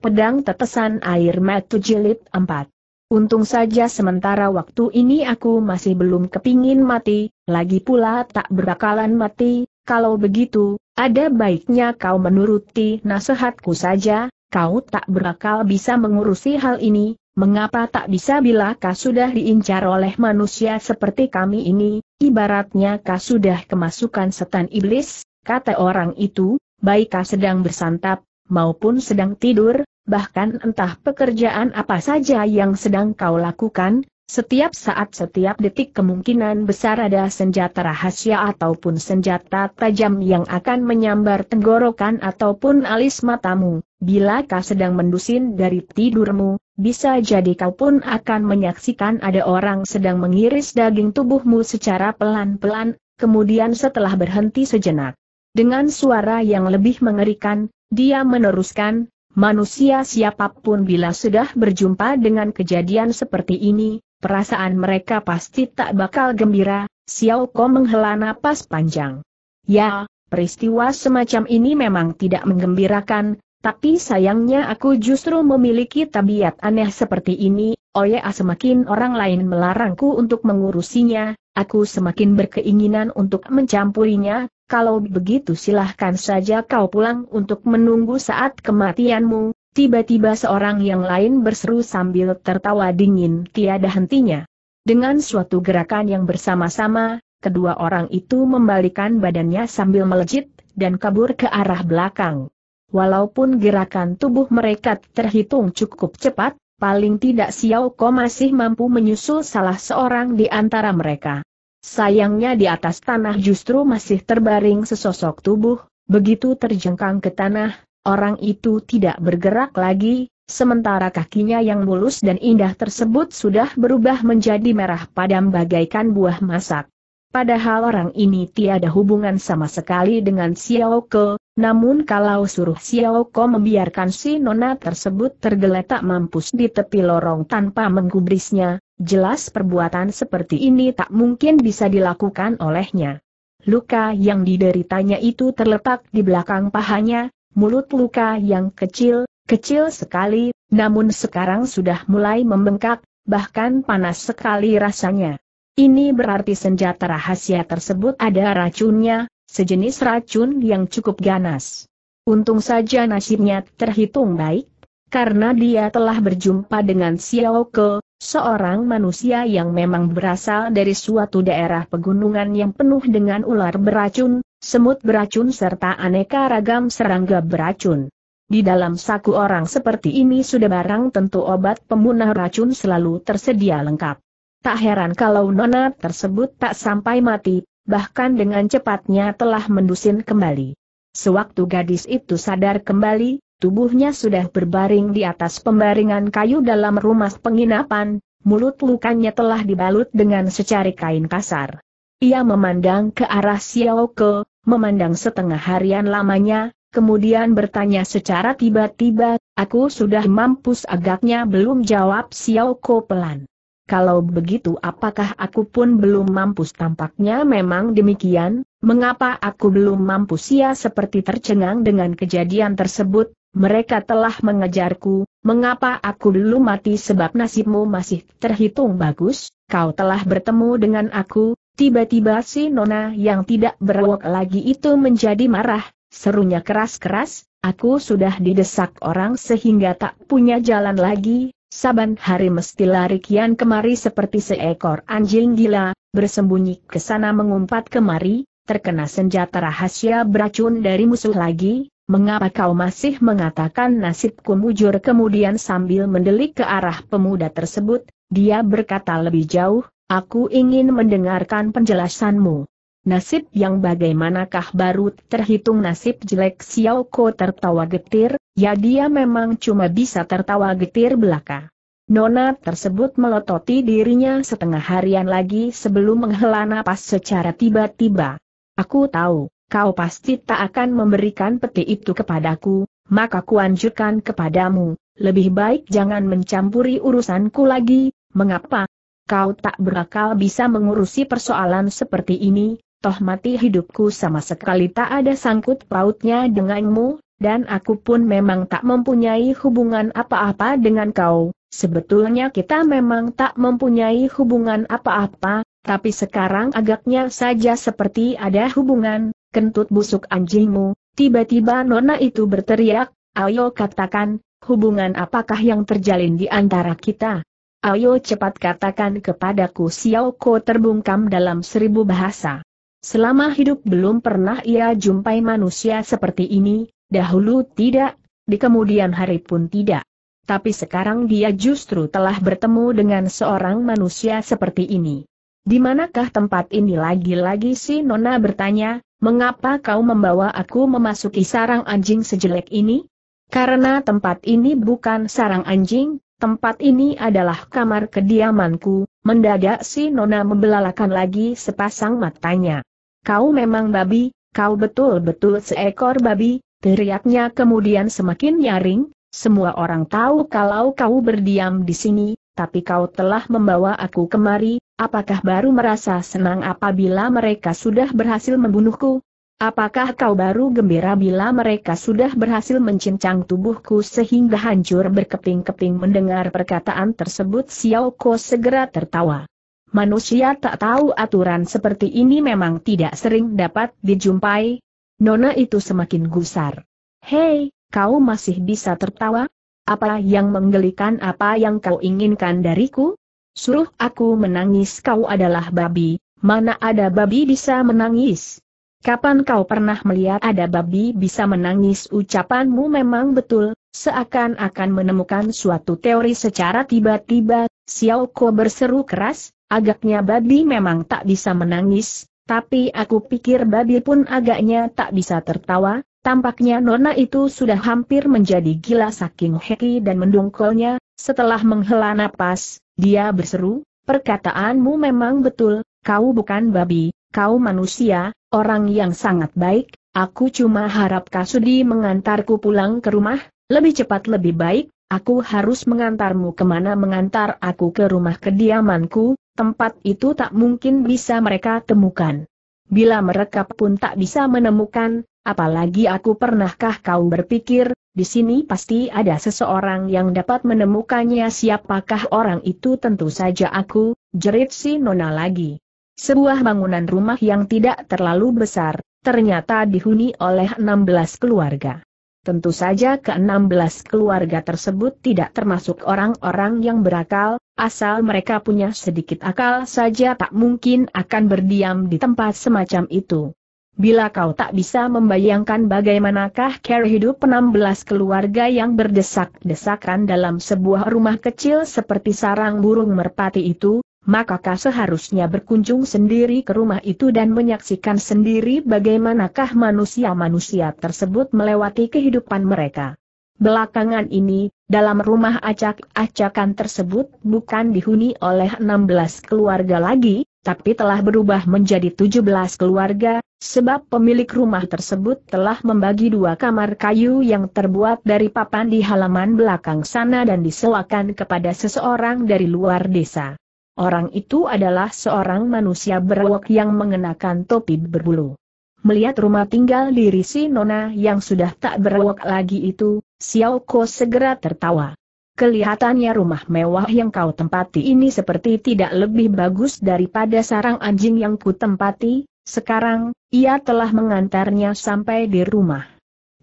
Pedang tetesan air matu jilid 4. Untung saja sementara waktu ini aku masih belum kepingin mati, lagi pula tak berakalan mati, kalau begitu, ada baiknya kau menuruti nasihatku saja, kau tak berakal bisa mengurusi hal ini, mengapa tak bisa bila kau sudah diincar oleh manusia seperti kami ini, ibaratnya kau sudah kemasukan setan iblis, kata orang itu, baik kau sedang bersantap, maupun sedang tidur, bahkan entah pekerjaan apa saja yang sedang kau lakukan, setiap saat setiap detik kemungkinan besar ada senjata rahasia ataupun senjata tajam yang akan menyambar tenggorokan ataupun alis matamu. Bila kau sedang mendusin dari tidurmu, bisa jadi kau pun akan menyaksikan ada orang sedang mengiris daging tubuhmu secara pelan-pelan, kemudian setelah berhenti sejenak. Dengan suara yang lebih mengerikan, dia meneruskan, Manusia siapapun bila sudah berjumpa dengan kejadian seperti ini, perasaan mereka pasti tak bakal gembira, Xiao Ko menghela napas panjang. Ya, peristiwa semacam ini memang tidak menggembirakan, tapi sayangnya aku justru memiliki tabiat aneh seperti ini, Oya semakin orang lain melarangku untuk mengurusinya, aku semakin berkeinginan untuk mencampurinya, kalau begitu silahkan saja kau pulang untuk menunggu saat kematianmu, tiba-tiba seorang yang lain berseru sambil tertawa dingin tiada hentinya. Dengan suatu gerakan yang bersama-sama, kedua orang itu membalikan badannya sambil melejit, dan kabur ke arah belakang. Walaupun gerakan tubuh mereka terhitung cukup cepat, paling tidak Xiao Ko masih mampu menyusul salah seorang di antara mereka. Sayangnya di atas tanah justru masih terbaring sesosok tubuh, begitu terjengkang ke tanah, orang itu tidak bergerak lagi, sementara kakinya yang mulus dan indah tersebut sudah berubah menjadi merah padam bagaikan buah masak. Padahal orang ini tiada hubungan sama sekali dengan Xiao Ke, namun kalau suruh Xiao Ke membiarkan si nona tersebut tergeletak mampus di tepi lorong tanpa menggubrisnya, jelas perbuatan seperti ini tak mungkin bisa dilakukan olehnya. Luka yang dideritanya itu terletak di belakang pahanya, mulut luka yang kecil, kecil sekali, namun sekarang sudah mulai membengkak, bahkan panas sekali rasanya. Ini berarti senjata rahasia tersebut ada racunnya, sejenis racun yang cukup ganas. Untung saja nasibnya terhitung baik, karena dia telah berjumpa dengan Xiao Ke, Seorang manusia yang memang berasal dari suatu daerah pegunungan yang penuh dengan ular beracun, semut beracun serta aneka ragam serangga beracun. Di dalam saku orang seperti ini sudah barang tentu obat pemunah racun selalu tersedia lengkap. Tak heran kalau nona tersebut tak sampai mati, bahkan dengan cepatnya telah mendusin kembali. Sewaktu gadis itu sadar kembali, Tubuhnya sudah berbaring di atas pembaringan kayu dalam rumah penginapan, mulut lukanya telah dibalut dengan secari kain kasar. Ia memandang ke arah Xiao Ke, memandang setengah harian lamanya, kemudian bertanya secara tiba-tiba, aku sudah mampus agaknya belum jawab Xiao Ke pelan. Kalau begitu apakah aku pun belum mampus tampaknya memang demikian, mengapa aku belum mampus ya seperti tercengang dengan kejadian tersebut, mereka telah mengejarku, mengapa aku dulu mati sebab nasibmu masih terhitung bagus, kau telah bertemu dengan aku, tiba-tiba si nona yang tidak berwok lagi itu menjadi marah, serunya keras-keras, aku sudah didesak orang sehingga tak punya jalan lagi, saban hari mesti lari kian kemari seperti seekor anjing gila, bersembunyi ke sana mengumpat kemari, terkena senjata rahasia beracun dari musuh lagi, mengapa kau masih mengatakan nasibku mujur kemudian sambil mendelik ke arah pemuda tersebut, dia berkata lebih jauh, aku ingin mendengarkan penjelasanmu. Nasib yang bagaimanakah baru terhitung nasib jelek Xiao Ko tertawa getir, ya dia memang cuma bisa tertawa getir belaka. Nona tersebut melototi dirinya setengah harian lagi sebelum menghela napas secara tiba-tiba. Aku tahu, kau pasti tak akan memberikan peti itu kepadaku, maka kuanjurkan kepadamu, lebih baik jangan mencampuri urusanku lagi, mengapa? Kau tak berakal bisa mengurusi persoalan seperti ini, toh mati hidupku sama sekali tak ada sangkut pautnya denganmu, dan aku pun memang tak mempunyai hubungan apa-apa dengan kau. Sebetulnya kita memang tak mempunyai hubungan apa-apa, tapi sekarang agaknya saja seperti ada hubungan, kentut busuk anjingmu, tiba-tiba nona itu berteriak, ayo katakan, hubungan apakah yang terjalin di antara kita? Ayo cepat katakan kepadaku Xiao Ko terbungkam dalam seribu bahasa. Selama hidup belum pernah ia jumpai manusia seperti ini, dahulu tidak, di kemudian hari pun tidak. Tapi sekarang dia justru telah bertemu dengan seorang manusia seperti ini. Di manakah tempat ini lagi-lagi si Nona bertanya, mengapa kau membawa aku memasuki sarang anjing sejelek ini? Karena tempat ini bukan sarang anjing, tempat ini adalah kamar kediamanku, mendadak si Nona membelalakan lagi sepasang matanya. Kau memang babi, kau betul-betul seekor babi, teriaknya kemudian semakin nyaring, semua orang tahu kalau kau berdiam di sini, tapi kau telah membawa aku kemari, apakah baru merasa senang apabila mereka sudah berhasil membunuhku? Apakah kau baru gembira bila mereka sudah berhasil mencincang tubuhku sehingga hancur berkeping-keping mendengar perkataan tersebut Xiao Ko segera tertawa. Manusia tak tahu aturan seperti ini memang tidak sering dapat dijumpai. Nona itu semakin gusar. Hei, kau masih bisa tertawa? Apa yang menggelikan apa yang kau inginkan dariku? Suruh aku menangis kau adalah babi, mana ada babi bisa menangis? Kapan kau pernah melihat ada babi bisa menangis ucapanmu memang betul, seakan-akan menemukan suatu teori secara tiba-tiba, Xiao Ko berseru keras, agaknya babi memang tak bisa menangis, tapi aku pikir babi pun agaknya tak bisa tertawa, Tampaknya Nona itu sudah hampir menjadi gila saking heki dan mendongkolnya, setelah menghela napas, dia berseru, perkataanmu memang betul, kau bukan babi, kau manusia, orang yang sangat baik, aku cuma harap Kasudi mengantarku pulang ke rumah, lebih cepat lebih baik, aku harus mengantarmu kemana mengantar aku ke rumah kediamanku, tempat itu tak mungkin bisa mereka temukan. Bila mereka pun tak bisa menemukan, Apalagi aku pernahkah kau berpikir, di sini pasti ada seseorang yang dapat menemukannya siapakah orang itu tentu saja aku, jerit si Nona lagi. Sebuah bangunan rumah yang tidak terlalu besar, ternyata dihuni oleh 16 keluarga. Tentu saja ke-16 keluarga tersebut tidak termasuk orang-orang yang berakal, asal mereka punya sedikit akal saja tak mungkin akan berdiam di tempat semacam itu. Bila kau tak bisa membayangkan bagaimanakah cara hidup 16 keluarga yang berdesak-desakan dalam sebuah rumah kecil seperti sarang burung merpati itu, maka kau seharusnya berkunjung sendiri ke rumah itu dan menyaksikan sendiri bagaimanakah manusia-manusia tersebut melewati kehidupan mereka. Belakangan ini, dalam rumah acak-acakan tersebut bukan dihuni oleh 16 keluarga lagi, tapi telah berubah menjadi 17 keluarga, sebab pemilik rumah tersebut telah membagi dua kamar kayu yang terbuat dari papan di halaman belakang sana dan disewakan kepada seseorang dari luar desa. Orang itu adalah seorang manusia berwok yang mengenakan topi berbulu. Melihat rumah tinggal diri si Nona yang sudah tak berwok lagi itu, Xiao Ko segera tertawa. Kelihatannya rumah mewah yang kau tempati ini seperti tidak lebih bagus daripada sarang anjing yang ku tempati, sekarang, ia telah mengantarnya sampai di rumah.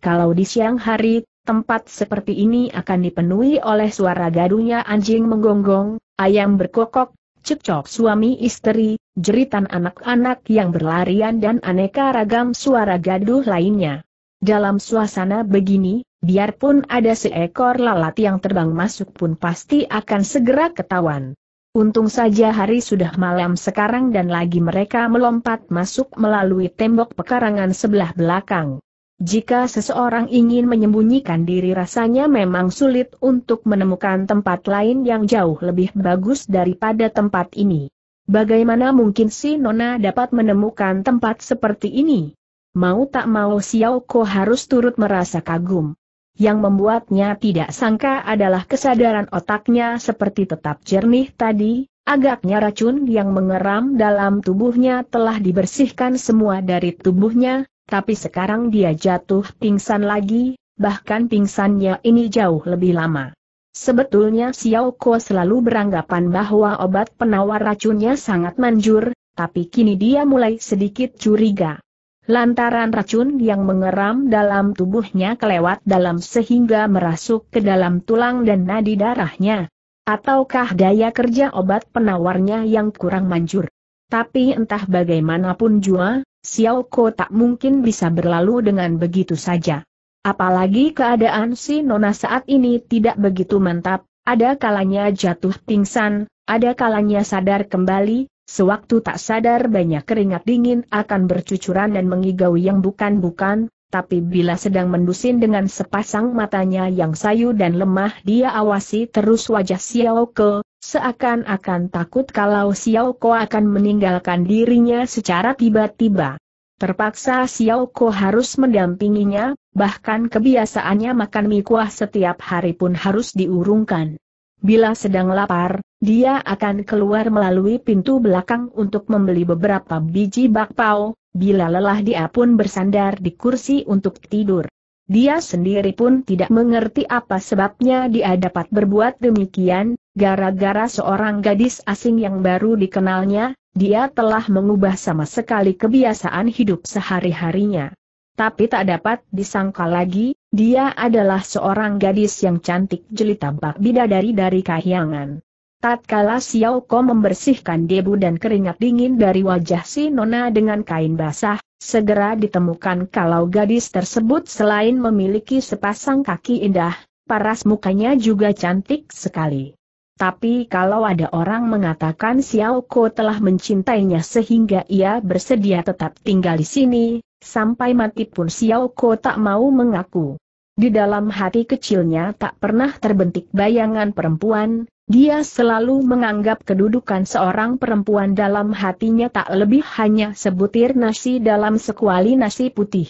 Kalau di siang hari, tempat seperti ini akan dipenuhi oleh suara gaduhnya anjing menggonggong, ayam berkokok, cekcok suami istri, jeritan anak-anak yang berlarian dan aneka ragam suara gaduh lainnya. Dalam suasana begini, biarpun ada seekor lalat yang terbang masuk pun pasti akan segera ketahuan. Untung saja hari sudah malam sekarang dan lagi mereka melompat masuk melalui tembok pekarangan sebelah belakang. Jika seseorang ingin menyembunyikan diri rasanya memang sulit untuk menemukan tempat lain yang jauh lebih bagus daripada tempat ini. Bagaimana mungkin si Nona dapat menemukan tempat seperti ini? mau tak mau Xiao Ko harus turut merasa kagum. Yang membuatnya tidak sangka adalah kesadaran otaknya seperti tetap jernih tadi, agaknya racun yang mengeram dalam tubuhnya telah dibersihkan semua dari tubuhnya, tapi sekarang dia jatuh pingsan lagi, bahkan pingsannya ini jauh lebih lama. Sebetulnya Xiao Ko selalu beranggapan bahwa obat penawar racunnya sangat manjur, tapi kini dia mulai sedikit curiga. Lantaran racun yang mengeram dalam tubuhnya kelewat dalam sehingga merasuk ke dalam tulang dan nadi darahnya. Ataukah daya kerja obat penawarnya yang kurang manjur. Tapi entah bagaimanapun jua, Xiao Ko tak mungkin bisa berlalu dengan begitu saja. Apalagi keadaan si Nona saat ini tidak begitu mantap, ada kalanya jatuh pingsan, ada kalanya sadar kembali, Sewaktu tak sadar banyak keringat dingin akan bercucuran dan mengigau yang bukan-bukan, tapi bila sedang mendusin dengan sepasang matanya yang sayu dan lemah dia awasi terus wajah Xiao Ke, seakan-akan takut kalau Xiao Ko akan meninggalkan dirinya secara tiba-tiba. Terpaksa Xiao Ko harus mendampinginya, bahkan kebiasaannya makan mie kuah setiap hari pun harus diurungkan. Bila sedang lapar, dia akan keluar melalui pintu belakang untuk membeli beberapa biji bakpao, bila lelah dia pun bersandar di kursi untuk tidur. Dia sendiri pun tidak mengerti apa sebabnya dia dapat berbuat demikian, gara-gara seorang gadis asing yang baru dikenalnya, dia telah mengubah sama sekali kebiasaan hidup sehari-harinya tapi tak dapat disangka lagi, dia adalah seorang gadis yang cantik jelita bak bidadari dari kahyangan. Tatkala Xiao Ko membersihkan debu dan keringat dingin dari wajah si Nona dengan kain basah, segera ditemukan kalau gadis tersebut selain memiliki sepasang kaki indah, paras mukanya juga cantik sekali. Tapi kalau ada orang mengatakan Xiao Ko telah mencintainya sehingga ia bersedia tetap tinggal di sini, sampai mati pun Xiao Ko tak mau mengaku. Di dalam hati kecilnya tak pernah terbentik bayangan perempuan, dia selalu menganggap kedudukan seorang perempuan dalam hatinya tak lebih hanya sebutir nasi dalam sekuali nasi putih.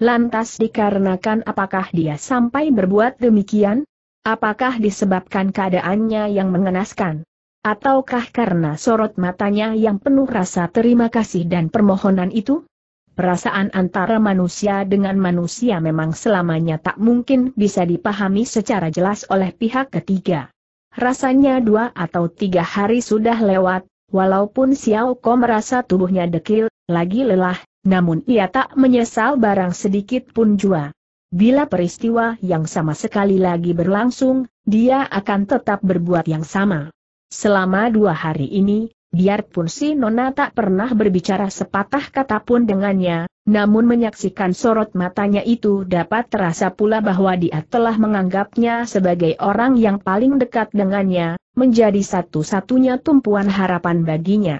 Lantas dikarenakan apakah dia sampai berbuat demikian? Apakah disebabkan keadaannya yang mengenaskan? Ataukah karena sorot matanya yang penuh rasa terima kasih dan permohonan itu? Perasaan antara manusia dengan manusia memang selamanya tak mungkin bisa dipahami secara jelas oleh pihak ketiga. Rasanya dua atau tiga hari sudah lewat, walaupun Xiao Ko merasa tubuhnya dekil, lagi lelah, namun ia tak menyesal barang sedikit pun jua. Bila peristiwa yang sama sekali lagi berlangsung, dia akan tetap berbuat yang sama. Selama dua hari ini, biarpun si Nona tak pernah berbicara sepatah kata pun dengannya, namun menyaksikan sorot matanya itu dapat terasa pula bahwa dia telah menganggapnya sebagai orang yang paling dekat dengannya, menjadi satu-satunya tumpuan harapan baginya.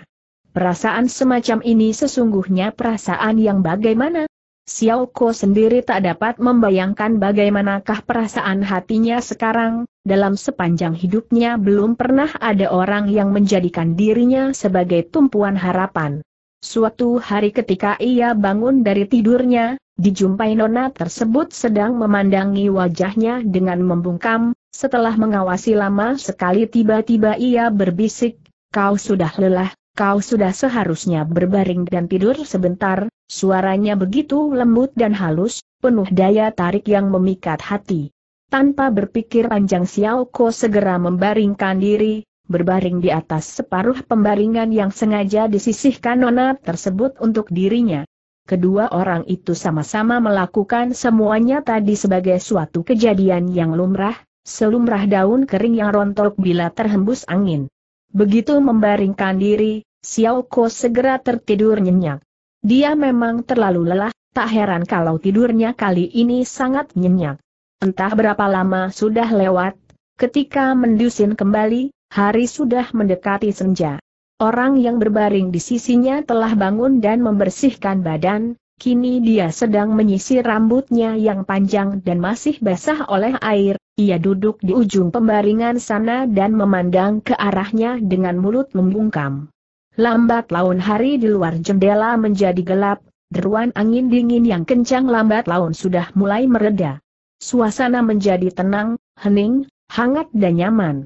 Perasaan semacam ini sesungguhnya perasaan yang bagaimana Xiao Ko sendiri tak dapat membayangkan bagaimanakah perasaan hatinya sekarang, dalam sepanjang hidupnya belum pernah ada orang yang menjadikan dirinya sebagai tumpuan harapan. Suatu hari ketika ia bangun dari tidurnya, dijumpai nona tersebut sedang memandangi wajahnya dengan membungkam, setelah mengawasi lama sekali tiba-tiba ia berbisik, kau sudah lelah, kau sudah seharusnya berbaring dan tidur sebentar, Suaranya begitu lembut dan halus, penuh daya tarik yang memikat hati. Tanpa berpikir panjang Xiao Ko segera membaringkan diri, berbaring di atas separuh pembaringan yang sengaja disisihkan nona tersebut untuk dirinya. Kedua orang itu sama-sama melakukan semuanya tadi sebagai suatu kejadian yang lumrah, selumrah daun kering yang rontok bila terhembus angin. Begitu membaringkan diri, Xiao Ko segera tertidur nyenyak. Dia memang terlalu lelah, tak heran kalau tidurnya kali ini sangat nyenyak. Entah berapa lama sudah lewat, ketika mendusin kembali, hari sudah mendekati senja. Orang yang berbaring di sisinya telah bangun dan membersihkan badan, kini dia sedang menyisir rambutnya yang panjang dan masih basah oleh air, ia duduk di ujung pembaringan sana dan memandang ke arahnya dengan mulut membungkam. Lambat laun hari di luar jendela menjadi gelap, deruan angin dingin yang kencang lambat laun sudah mulai mereda. Suasana menjadi tenang, hening, hangat dan nyaman.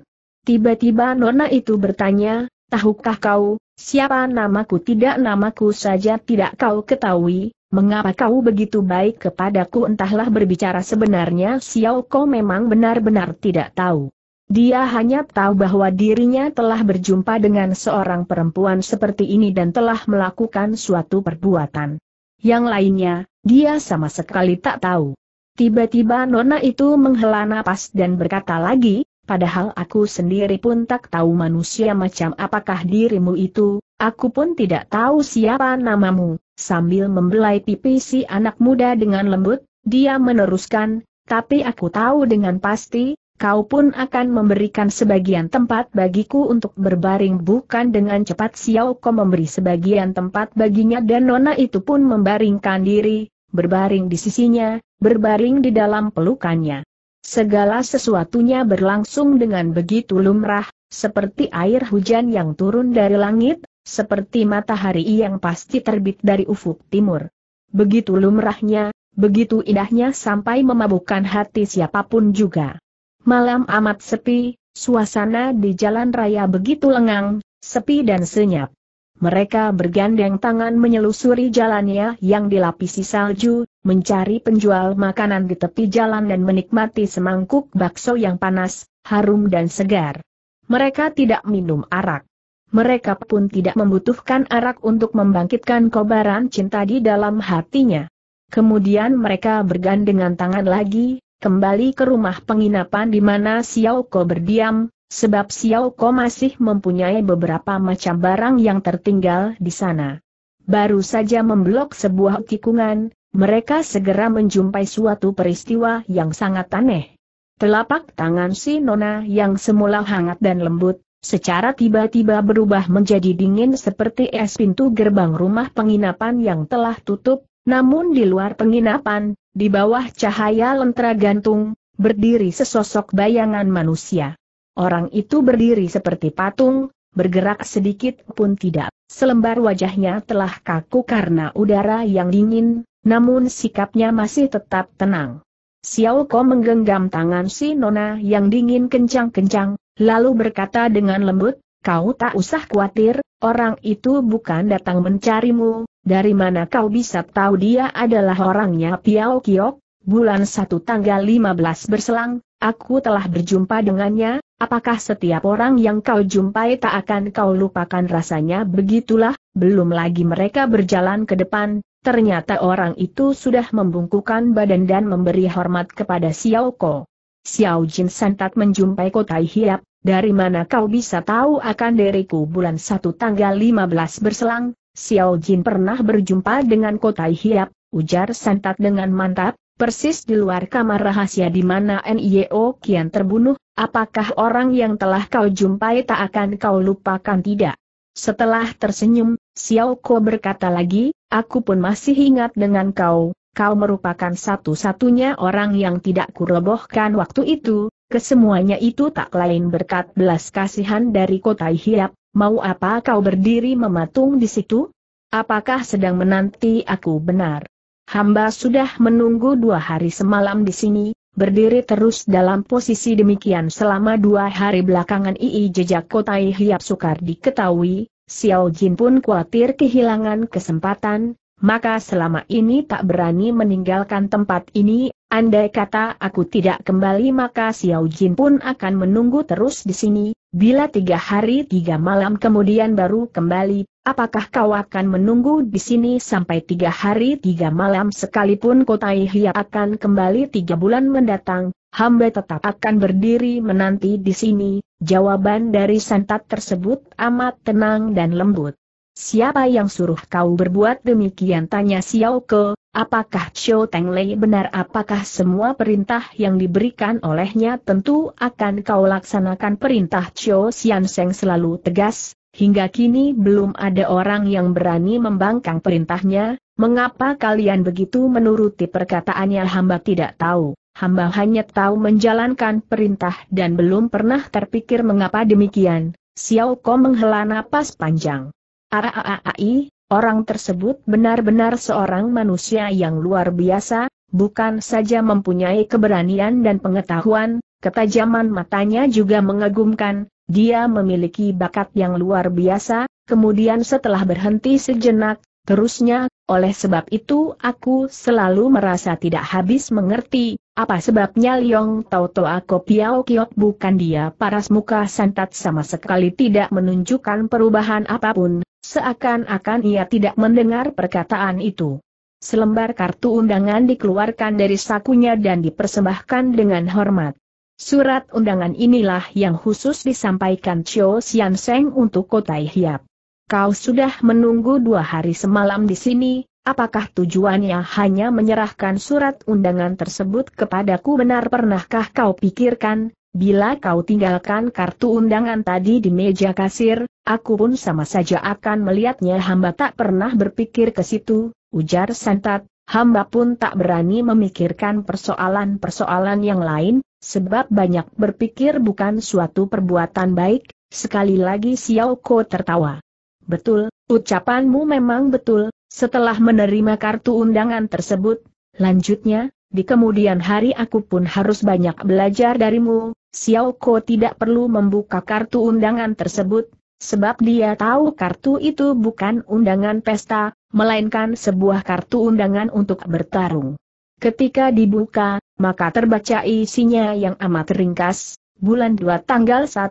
Tiba-tiba Nona itu bertanya, tahukah kau, siapa namaku tidak namaku saja tidak kau ketahui, mengapa kau begitu baik kepadaku entahlah berbicara sebenarnya Xiao Ko memang benar-benar tidak tahu. Dia hanya tahu bahwa dirinya telah berjumpa dengan seorang perempuan seperti ini dan telah melakukan suatu perbuatan. Yang lainnya, dia sama sekali tak tahu. Tiba-tiba Nona itu menghela napas dan berkata lagi, padahal aku sendiri pun tak tahu manusia macam apakah dirimu itu, aku pun tidak tahu siapa namamu. Sambil membelai pipi si anak muda dengan lembut, dia meneruskan, tapi aku tahu dengan pasti, kau pun akan memberikan sebagian tempat bagiku untuk berbaring bukan dengan cepat Xiao Ko memberi sebagian tempat baginya dan Nona itu pun membaringkan diri, berbaring di sisinya, berbaring di dalam pelukannya. Segala sesuatunya berlangsung dengan begitu lumrah, seperti air hujan yang turun dari langit, seperti matahari yang pasti terbit dari ufuk timur. Begitu lumrahnya, begitu indahnya sampai memabukkan hati siapapun juga. Malam amat sepi, suasana di jalan raya begitu lengang, sepi dan senyap. Mereka bergandeng tangan menyelusuri jalannya yang dilapisi salju, mencari penjual makanan di tepi jalan dan menikmati semangkuk bakso yang panas, harum dan segar. Mereka tidak minum arak. Mereka pun tidak membutuhkan arak untuk membangkitkan kobaran cinta di dalam hatinya. Kemudian mereka bergandengan tangan lagi, kembali ke rumah penginapan di mana Xiao Ko berdiam, sebab Xiao Ko masih mempunyai beberapa macam barang yang tertinggal di sana. Baru saja memblok sebuah tikungan, mereka segera menjumpai suatu peristiwa yang sangat aneh. Telapak tangan si Nona yang semula hangat dan lembut, secara tiba-tiba berubah menjadi dingin seperti es pintu gerbang rumah penginapan yang telah tutup, namun di luar penginapan, di bawah cahaya lentera gantung, berdiri sesosok bayangan manusia. Orang itu berdiri seperti patung, bergerak sedikit pun tidak. Selembar wajahnya telah kaku karena udara yang dingin, namun sikapnya masih tetap tenang. Xiao Ko menggenggam tangan si Nona yang dingin kencang-kencang, lalu berkata dengan lembut, Kau tak usah khawatir, orang itu bukan datang mencarimu, dari mana kau bisa tahu dia adalah orangnya Piao Kiok? Bulan 1 tanggal 15 berselang, aku telah berjumpa dengannya, apakah setiap orang yang kau jumpai tak akan kau lupakan rasanya begitulah, belum lagi mereka berjalan ke depan, ternyata orang itu sudah membungkukan badan dan memberi hormat kepada Xiao Ko. Xiao Jin santat menjumpai kota Hiap, dari mana kau bisa tahu akan diriku bulan 1 tanggal 15 berselang, Xiao Jin pernah berjumpa dengan kota Hiap, ujar santat dengan mantap, persis di luar kamar rahasia di mana NIO kian terbunuh, apakah orang yang telah kau jumpai tak akan kau lupakan tidak? Setelah tersenyum, Xiao Ko berkata lagi, aku pun masih ingat dengan kau, kau merupakan satu-satunya orang yang tidak kurebohkan waktu itu, kesemuanya itu tak lain berkat belas kasihan dari kota Hiap, mau apa kau berdiri mematung di situ? Apakah sedang menanti aku benar? Hamba sudah menunggu dua hari semalam di sini, berdiri terus dalam posisi demikian selama dua hari belakangan ii jejak kota Hiap sukar diketahui, Xiao Jin pun khawatir kehilangan kesempatan, maka selama ini tak berani meninggalkan tempat ini, andai kata aku tidak kembali maka Xiao Jin pun akan menunggu terus di sini, bila tiga hari tiga malam kemudian baru kembali, apakah kau akan menunggu di sini sampai tiga hari tiga malam sekalipun kota Ihya akan kembali tiga bulan mendatang, hamba tetap akan berdiri menanti di sini, jawaban dari santat tersebut amat tenang dan lembut. Siapa yang suruh kau berbuat demikian tanya Xiao Ke, apakah Xiao Teng Lei benar apakah semua perintah yang diberikan olehnya tentu akan kau laksanakan perintah Xiao Xian Seng selalu tegas, hingga kini belum ada orang yang berani membangkang perintahnya, mengapa kalian begitu menuruti perkataannya hamba tidak tahu. Hamba hanya tahu menjalankan perintah dan belum pernah terpikir mengapa demikian. Xiao Ko menghela napas panjang. Aai, orang tersebut benar-benar seorang manusia yang luar biasa, bukan saja mempunyai keberanian dan pengetahuan, ketajaman matanya juga mengagumkan, dia memiliki bakat yang luar biasa, kemudian setelah berhenti sejenak, terusnya, oleh sebab itu aku selalu merasa tidak habis mengerti, apa sebabnya Liong Tau Ako Kopiao Kiok bukan dia paras muka santat sama sekali tidak menunjukkan perubahan apapun, Seakan-akan ia tidak mendengar perkataan itu. Selembar kartu undangan dikeluarkan dari sakunya dan dipersembahkan dengan hormat. Surat undangan inilah yang khusus disampaikan Chio Xian Seng untuk Kota Hiap. Kau sudah menunggu dua hari semalam di sini, apakah tujuannya hanya menyerahkan surat undangan tersebut kepadaku benar pernahkah kau pikirkan, Bila kau tinggalkan kartu undangan tadi di meja kasir, aku pun sama saja akan melihatnya hamba tak pernah berpikir ke situ, ujar Santat, hamba pun tak berani memikirkan persoalan-persoalan yang lain, sebab banyak berpikir bukan suatu perbuatan baik, sekali lagi Xiao Ko tertawa. Betul, ucapanmu memang betul, setelah menerima kartu undangan tersebut, lanjutnya, di kemudian hari aku pun harus banyak belajar darimu, Xiao Ko tidak perlu membuka kartu undangan tersebut, sebab dia tahu kartu itu bukan undangan pesta, melainkan sebuah kartu undangan untuk bertarung. Ketika dibuka, maka terbaca isinya yang amat ringkas, bulan 2 tanggal 1,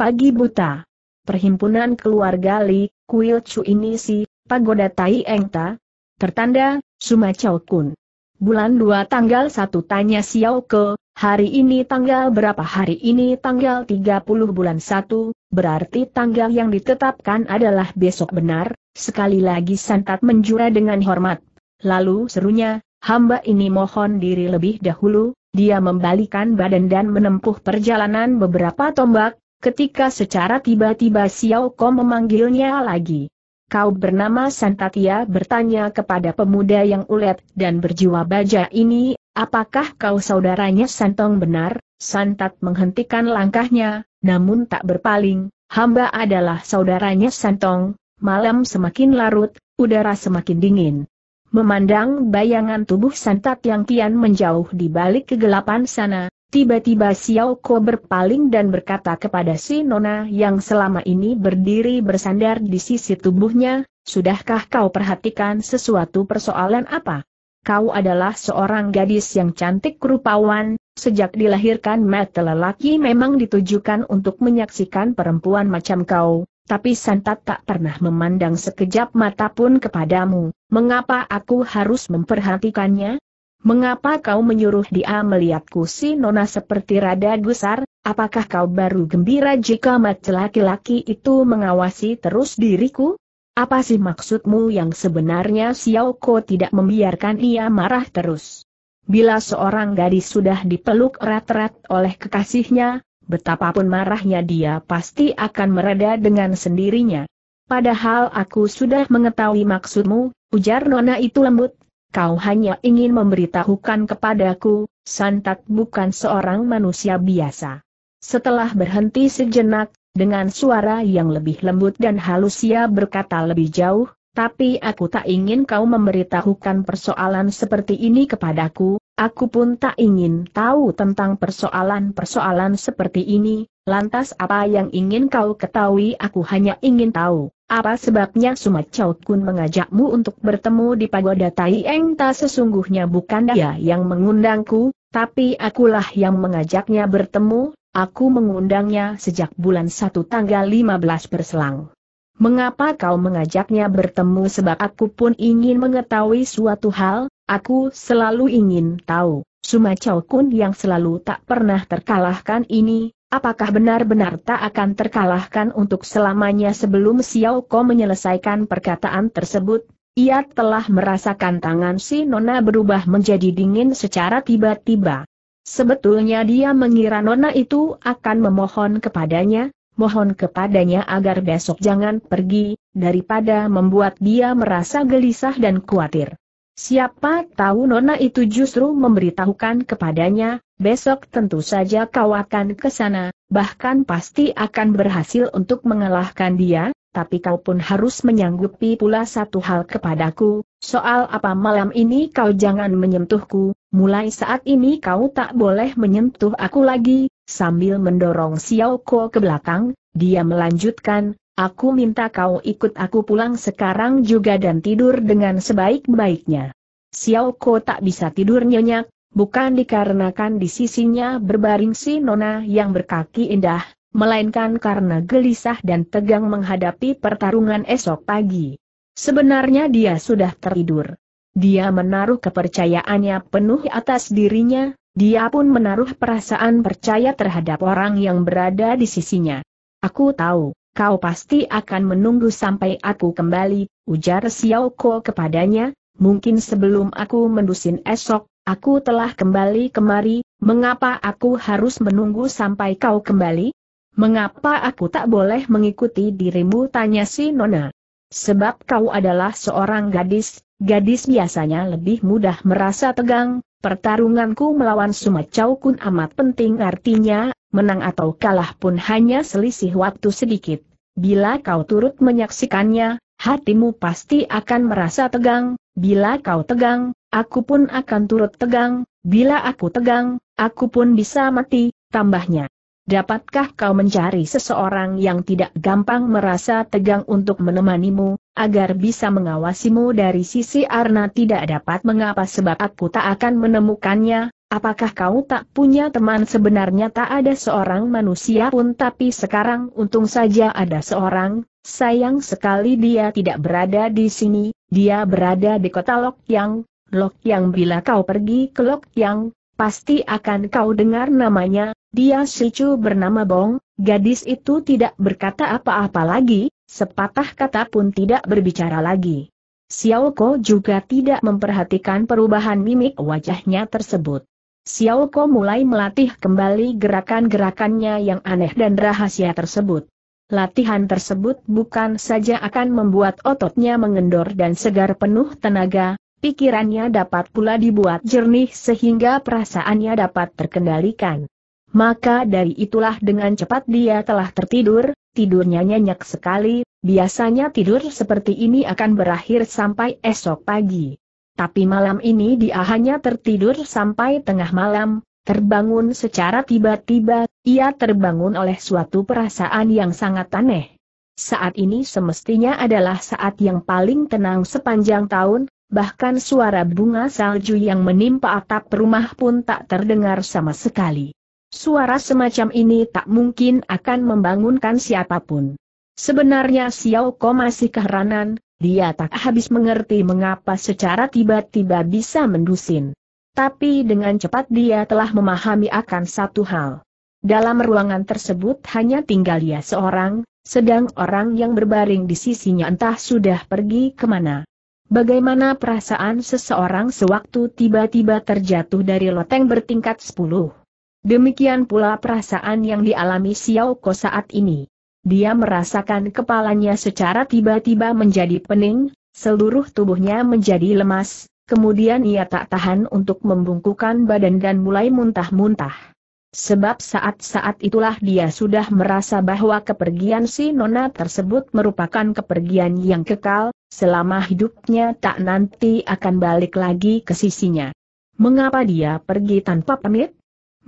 pagi buta. Perhimpunan keluarga Li, Kuil Chu ini si, Pagoda Tai Engta. Tertanda, Suma Chow Kun. Bulan 2 tanggal 1 tanya Xiao Ke, hari ini tanggal berapa hari ini tanggal 30 bulan 1, berarti tanggal yang ditetapkan adalah besok benar, sekali lagi santat menjura dengan hormat. Lalu serunya, hamba ini mohon diri lebih dahulu, dia membalikan badan dan menempuh perjalanan beberapa tombak, ketika secara tiba-tiba Xiao Ko memanggilnya lagi. Kau bernama Santatia bertanya kepada pemuda yang ulet dan berjiwa baja ini, apakah kau saudaranya Santong benar? Santat menghentikan langkahnya, namun tak berpaling, hamba adalah saudaranya Santong, malam semakin larut, udara semakin dingin. Memandang bayangan tubuh Santat yang kian menjauh di balik kegelapan sana, Tiba-tiba Xiao Ko berpaling dan berkata kepada si Nona yang selama ini berdiri bersandar di sisi tubuhnya, Sudahkah kau perhatikan sesuatu persoalan apa? Kau adalah seorang gadis yang cantik rupawan, sejak dilahirkan mata lelaki memang ditujukan untuk menyaksikan perempuan macam kau, tapi Santat tak pernah memandang sekejap mata pun kepadamu, mengapa aku harus memperhatikannya? mengapa kau menyuruh dia melihatku si nona seperti rada gusar, apakah kau baru gembira jika mat laki-laki itu mengawasi terus diriku? Apa sih maksudmu yang sebenarnya Xiao Ko tidak membiarkan ia marah terus? Bila seorang gadis sudah dipeluk erat-erat oleh kekasihnya, betapapun marahnya dia pasti akan mereda dengan sendirinya. Padahal aku sudah mengetahui maksudmu, ujar Nona itu lembut, kau hanya ingin memberitahukan kepadaku, Santat bukan seorang manusia biasa. Setelah berhenti sejenak, dengan suara yang lebih lembut dan halus ia berkata lebih jauh, tapi aku tak ingin kau memberitahukan persoalan seperti ini kepadaku, aku pun tak ingin tahu tentang persoalan-persoalan seperti ini, lantas apa yang ingin kau ketahui aku hanya ingin tahu. Apa sebabnya Chow Kun mengajakmu untuk bertemu di pagoda Tai Eng Ta sesungguhnya bukan dia yang mengundangku, tapi akulah yang mengajaknya bertemu, aku mengundangnya sejak bulan 1 tanggal 15 berselang. Mengapa kau mengajaknya bertemu sebab aku pun ingin mengetahui suatu hal, aku selalu ingin tahu. Chow Kun yang selalu tak pernah terkalahkan ini, Apakah benar-benar tak akan terkalahkan untuk selamanya sebelum Xiao Ko menyelesaikan perkataan tersebut? Ia telah merasakan tangan si Nona berubah menjadi dingin secara tiba-tiba. Sebetulnya dia mengira Nona itu akan memohon kepadanya, mohon kepadanya agar besok jangan pergi, daripada membuat dia merasa gelisah dan khawatir. Siapa tahu Nona itu justru memberitahukan kepadanya, besok tentu saja kau akan ke sana, bahkan pasti akan berhasil untuk mengalahkan dia, tapi kau pun harus menyanggupi pula satu hal kepadaku, soal apa malam ini kau jangan menyentuhku, mulai saat ini kau tak boleh menyentuh aku lagi, sambil mendorong Xiao Ko ke belakang, dia melanjutkan, Aku minta kau ikut aku pulang sekarang juga dan tidur dengan sebaik-baiknya. Xiao Ko tak bisa tidur nyenyak, bukan dikarenakan di sisinya berbaring si nona yang berkaki indah, melainkan karena gelisah dan tegang menghadapi pertarungan esok pagi. Sebenarnya dia sudah tertidur. Dia menaruh kepercayaannya penuh atas dirinya, dia pun menaruh perasaan percaya terhadap orang yang berada di sisinya. Aku tahu, kau pasti akan menunggu sampai aku kembali, ujar Xiao Ko kepadanya, mungkin sebelum aku mendusin esok, Aku telah kembali kemari, mengapa aku harus menunggu sampai kau kembali? Mengapa aku tak boleh mengikuti dirimu? Tanya si Nona. Sebab kau adalah seorang gadis, gadis biasanya lebih mudah merasa tegang, pertarunganku melawan Sumacau kun amat penting artinya, menang atau kalah pun hanya selisih waktu sedikit. Bila kau turut menyaksikannya, hatimu pasti akan merasa tegang, Bila kau tegang, aku pun akan turut tegang, bila aku tegang, aku pun bisa mati, tambahnya. Dapatkah kau mencari seseorang yang tidak gampang merasa tegang untuk menemanimu, agar bisa mengawasimu dari sisi Arna tidak dapat mengapa sebab aku tak akan menemukannya, Apakah kau tak punya teman sebenarnya tak ada seorang manusia pun tapi sekarang untung saja ada seorang, sayang sekali dia tidak berada di sini, dia berada di kota Lok Yang. Lok Yang bila kau pergi ke Lok Yang, pasti akan kau dengar namanya, dia silcu bernama Bong, gadis itu tidak berkata apa-apa lagi, sepatah kata pun tidak berbicara lagi. Xiao Ko juga tidak memperhatikan perubahan mimik wajahnya tersebut. Xiao Ko mulai melatih kembali gerakan-gerakannya yang aneh dan rahasia tersebut. Latihan tersebut bukan saja akan membuat ototnya mengendor dan segar penuh tenaga, pikirannya dapat pula dibuat jernih sehingga perasaannya dapat terkendalikan. Maka dari itulah dengan cepat dia telah tertidur, tidurnya nyenyak sekali, biasanya tidur seperti ini akan berakhir sampai esok pagi tapi malam ini dia hanya tertidur sampai tengah malam, terbangun secara tiba-tiba, ia terbangun oleh suatu perasaan yang sangat aneh. Saat ini semestinya adalah saat yang paling tenang sepanjang tahun, bahkan suara bunga salju yang menimpa atap rumah pun tak terdengar sama sekali. Suara semacam ini tak mungkin akan membangunkan siapapun. Sebenarnya Xiao Ko masih keheranan, dia tak habis mengerti mengapa secara tiba-tiba bisa mendusin. Tapi dengan cepat dia telah memahami akan satu hal. Dalam ruangan tersebut hanya tinggal dia seorang, sedang orang yang berbaring di sisinya entah sudah pergi kemana. Bagaimana perasaan seseorang sewaktu tiba-tiba terjatuh dari loteng bertingkat 10? Demikian pula perasaan yang dialami Xiao Ko saat ini dia merasakan kepalanya secara tiba-tiba menjadi pening, seluruh tubuhnya menjadi lemas, kemudian ia tak tahan untuk membungkukan badan dan mulai muntah-muntah. Sebab saat-saat itulah dia sudah merasa bahwa kepergian si Nona tersebut merupakan kepergian yang kekal, selama hidupnya tak nanti akan balik lagi ke sisinya. Mengapa dia pergi tanpa pamit?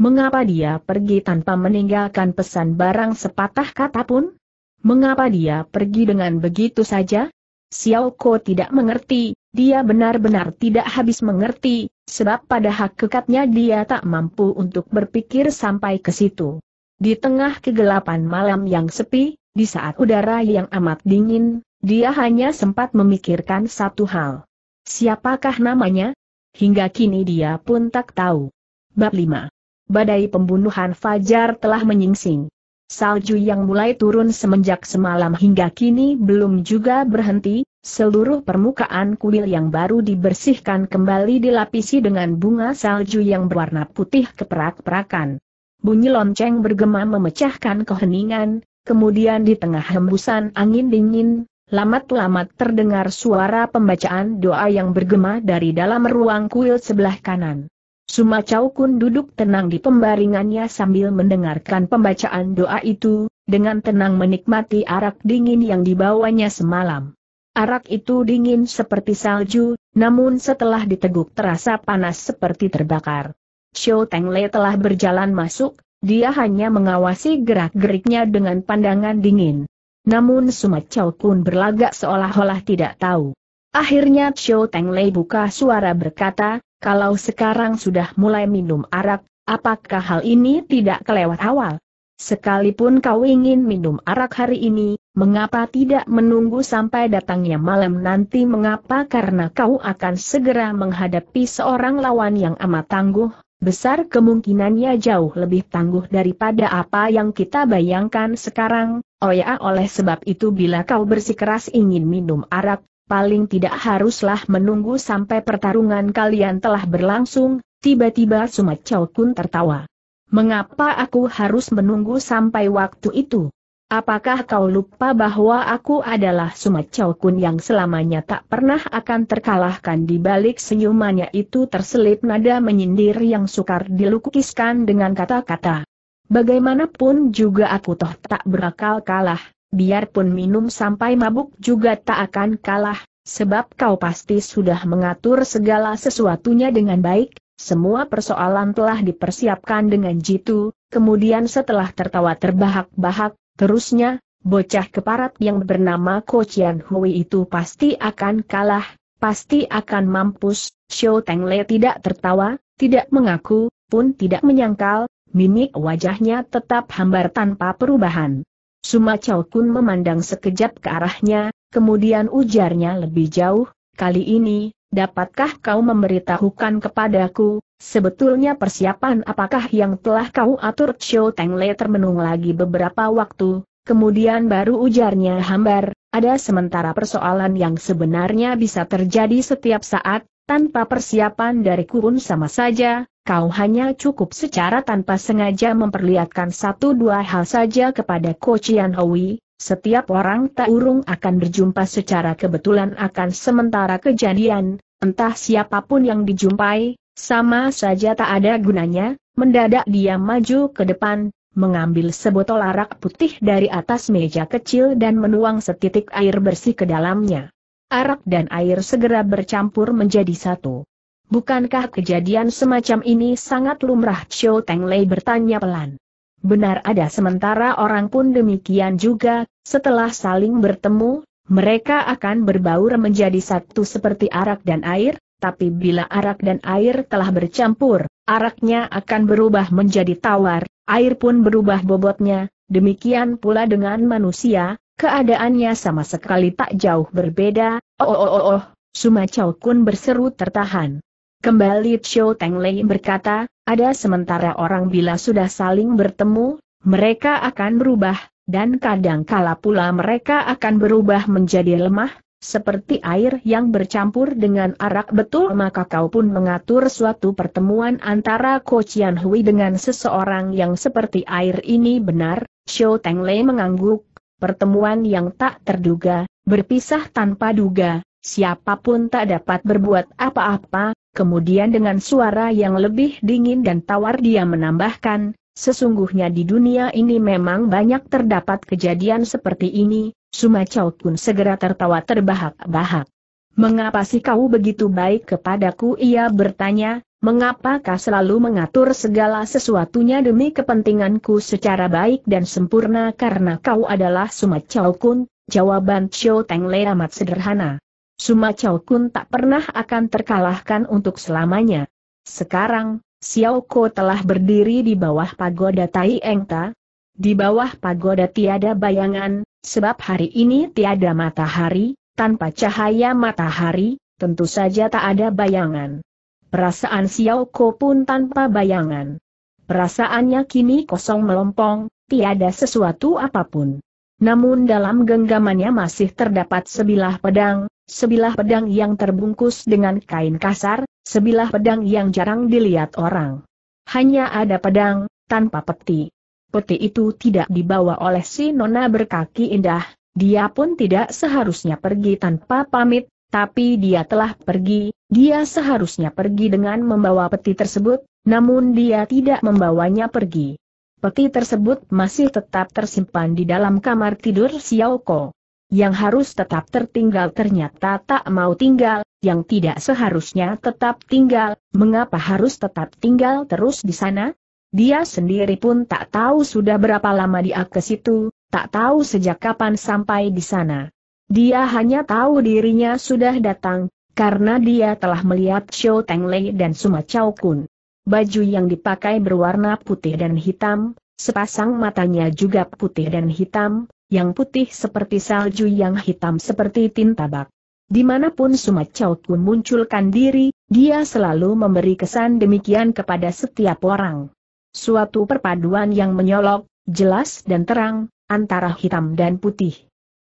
Mengapa dia pergi tanpa meninggalkan pesan barang sepatah kata pun? Mengapa dia pergi dengan begitu saja? Xiao Ko tidak mengerti, dia benar-benar tidak habis mengerti, sebab pada hakikatnya dia tak mampu untuk berpikir sampai ke situ. Di tengah kegelapan malam yang sepi, di saat udara yang amat dingin, dia hanya sempat memikirkan satu hal. Siapakah namanya? Hingga kini dia pun tak tahu. Bab 5 badai pembunuhan Fajar telah menyingsing. Salju yang mulai turun semenjak semalam hingga kini belum juga berhenti, seluruh permukaan kuil yang baru dibersihkan kembali dilapisi dengan bunga salju yang berwarna putih keperak-perakan. Bunyi lonceng bergema memecahkan keheningan, kemudian di tengah hembusan angin dingin, lamat-lamat terdengar suara pembacaan doa yang bergema dari dalam ruang kuil sebelah kanan. Sumacau Kun duduk tenang di pembaringannya sambil mendengarkan pembacaan doa itu, dengan tenang menikmati arak dingin yang dibawanya semalam. Arak itu dingin seperti salju, namun setelah diteguk terasa panas seperti terbakar. Xiao Tengle telah berjalan masuk, dia hanya mengawasi gerak-geriknya dengan pandangan dingin. Namun Sumacau Kun berlagak seolah-olah tidak tahu. Akhirnya Xiao Tengle buka suara berkata, kalau sekarang sudah mulai minum arak, apakah hal ini tidak kelewat awal? Sekalipun kau ingin minum arak hari ini, mengapa tidak menunggu sampai datangnya malam nanti? Mengapa? Karena kau akan segera menghadapi seorang lawan yang amat tangguh, besar kemungkinannya jauh lebih tangguh daripada apa yang kita bayangkan sekarang. Oh ya, oleh sebab itu bila kau bersikeras ingin minum arak, paling tidak haruslah menunggu sampai pertarungan kalian telah berlangsung, tiba-tiba Sumat Kun tertawa. Mengapa aku harus menunggu sampai waktu itu? Apakah kau lupa bahwa aku adalah Sumat Kun yang selamanya tak pernah akan terkalahkan di balik senyumannya itu terselip nada menyindir yang sukar dilukiskan dengan kata-kata. Bagaimanapun juga aku toh tak berakal kalah biarpun minum sampai mabuk juga tak akan kalah, sebab kau pasti sudah mengatur segala sesuatunya dengan baik, semua persoalan telah dipersiapkan dengan jitu, kemudian setelah tertawa terbahak-bahak, terusnya, bocah keparat yang bernama Ko Chian Hui itu pasti akan kalah, pasti akan mampus, Xiao Le tidak tertawa, tidak mengaku, pun tidak menyangkal, mimik wajahnya tetap hambar tanpa perubahan. Suma Chow Kun memandang sekejap ke arahnya, kemudian ujarnya lebih jauh, kali ini, dapatkah kau memberitahukan kepadaku, sebetulnya persiapan apakah yang telah kau atur Chow Teng Le termenung lagi beberapa waktu, kemudian baru ujarnya hambar, ada sementara persoalan yang sebenarnya bisa terjadi setiap saat, tanpa persiapan dari kurun sama saja, kau hanya cukup secara tanpa sengaja memperlihatkan satu dua hal saja kepada Ko Chian Hui, setiap orang tak urung akan berjumpa secara kebetulan akan sementara kejadian, entah siapapun yang dijumpai, sama saja tak ada gunanya, mendadak dia maju ke depan, mengambil sebotol arak putih dari atas meja kecil dan menuang setitik air bersih ke dalamnya. Arak dan air segera bercampur menjadi satu. Bukankah kejadian semacam ini sangat lumrah? Chow Teng Lei bertanya pelan. Benar ada sementara orang pun demikian juga, setelah saling bertemu, mereka akan berbaur menjadi satu seperti arak dan air, tapi bila arak dan air telah bercampur, araknya akan berubah menjadi tawar, air pun berubah bobotnya, demikian pula dengan manusia, keadaannya sama sekali tak jauh berbeda, oh oh oh oh, oh. Suma Chow Kun berseru tertahan. Kembali Chiu Teng Lei berkata, ada sementara orang bila sudah saling bertemu, mereka akan berubah, dan kadang kala pula mereka akan berubah menjadi lemah, seperti air yang bercampur dengan arak betul maka kau pun mengatur suatu pertemuan antara Ko Chian Hui dengan seseorang yang seperti air ini benar, Xiao Teng Lei mengangguk, pertemuan yang tak terduga, berpisah tanpa duga, siapapun tak dapat berbuat apa-apa, Kemudian dengan suara yang lebih dingin dan tawar dia menambahkan, sesungguhnya di dunia ini memang banyak terdapat kejadian seperti ini, Sumacau pun segera tertawa terbahak-bahak. Mengapa sih kau begitu baik kepadaku? Ia bertanya, mengapakah selalu mengatur segala sesuatunya demi kepentinganku secara baik dan sempurna karena kau adalah Sumacau kun? Jawaban Xiao Teng Le amat sederhana. Suma Chow Kun tak pernah akan terkalahkan untuk selamanya. Sekarang, Xiao Ko telah berdiri di bawah pagoda Tai Eng Ta. Di bawah pagoda tiada bayangan, sebab hari ini tiada matahari, tanpa cahaya matahari, tentu saja tak ada bayangan. Perasaan Xiao Ko pun tanpa bayangan. Perasaannya kini kosong melompong, tiada sesuatu apapun. Namun dalam genggamannya masih terdapat sebilah pedang, sebilah pedang yang terbungkus dengan kain kasar, sebilah pedang yang jarang dilihat orang. Hanya ada pedang, tanpa peti. Peti itu tidak dibawa oleh si nona berkaki indah, dia pun tidak seharusnya pergi tanpa pamit, tapi dia telah pergi, dia seharusnya pergi dengan membawa peti tersebut, namun dia tidak membawanya pergi. Peti tersebut masih tetap tersimpan di dalam kamar tidur Xiao Kou yang harus tetap tertinggal ternyata tak mau tinggal, yang tidak seharusnya tetap tinggal, mengapa harus tetap tinggal terus di sana? Dia sendiri pun tak tahu sudah berapa lama dia ke situ, tak tahu sejak kapan sampai di sana. Dia hanya tahu dirinya sudah datang, karena dia telah melihat Xiao Tenglei dan Suma Chao Kun. Baju yang dipakai berwarna putih dan hitam, sepasang matanya juga putih dan hitam, yang putih seperti salju yang hitam seperti tinta bak. Dimanapun Sumat Chow Kun munculkan diri, dia selalu memberi kesan demikian kepada setiap orang. Suatu perpaduan yang menyolok, jelas dan terang, antara hitam dan putih.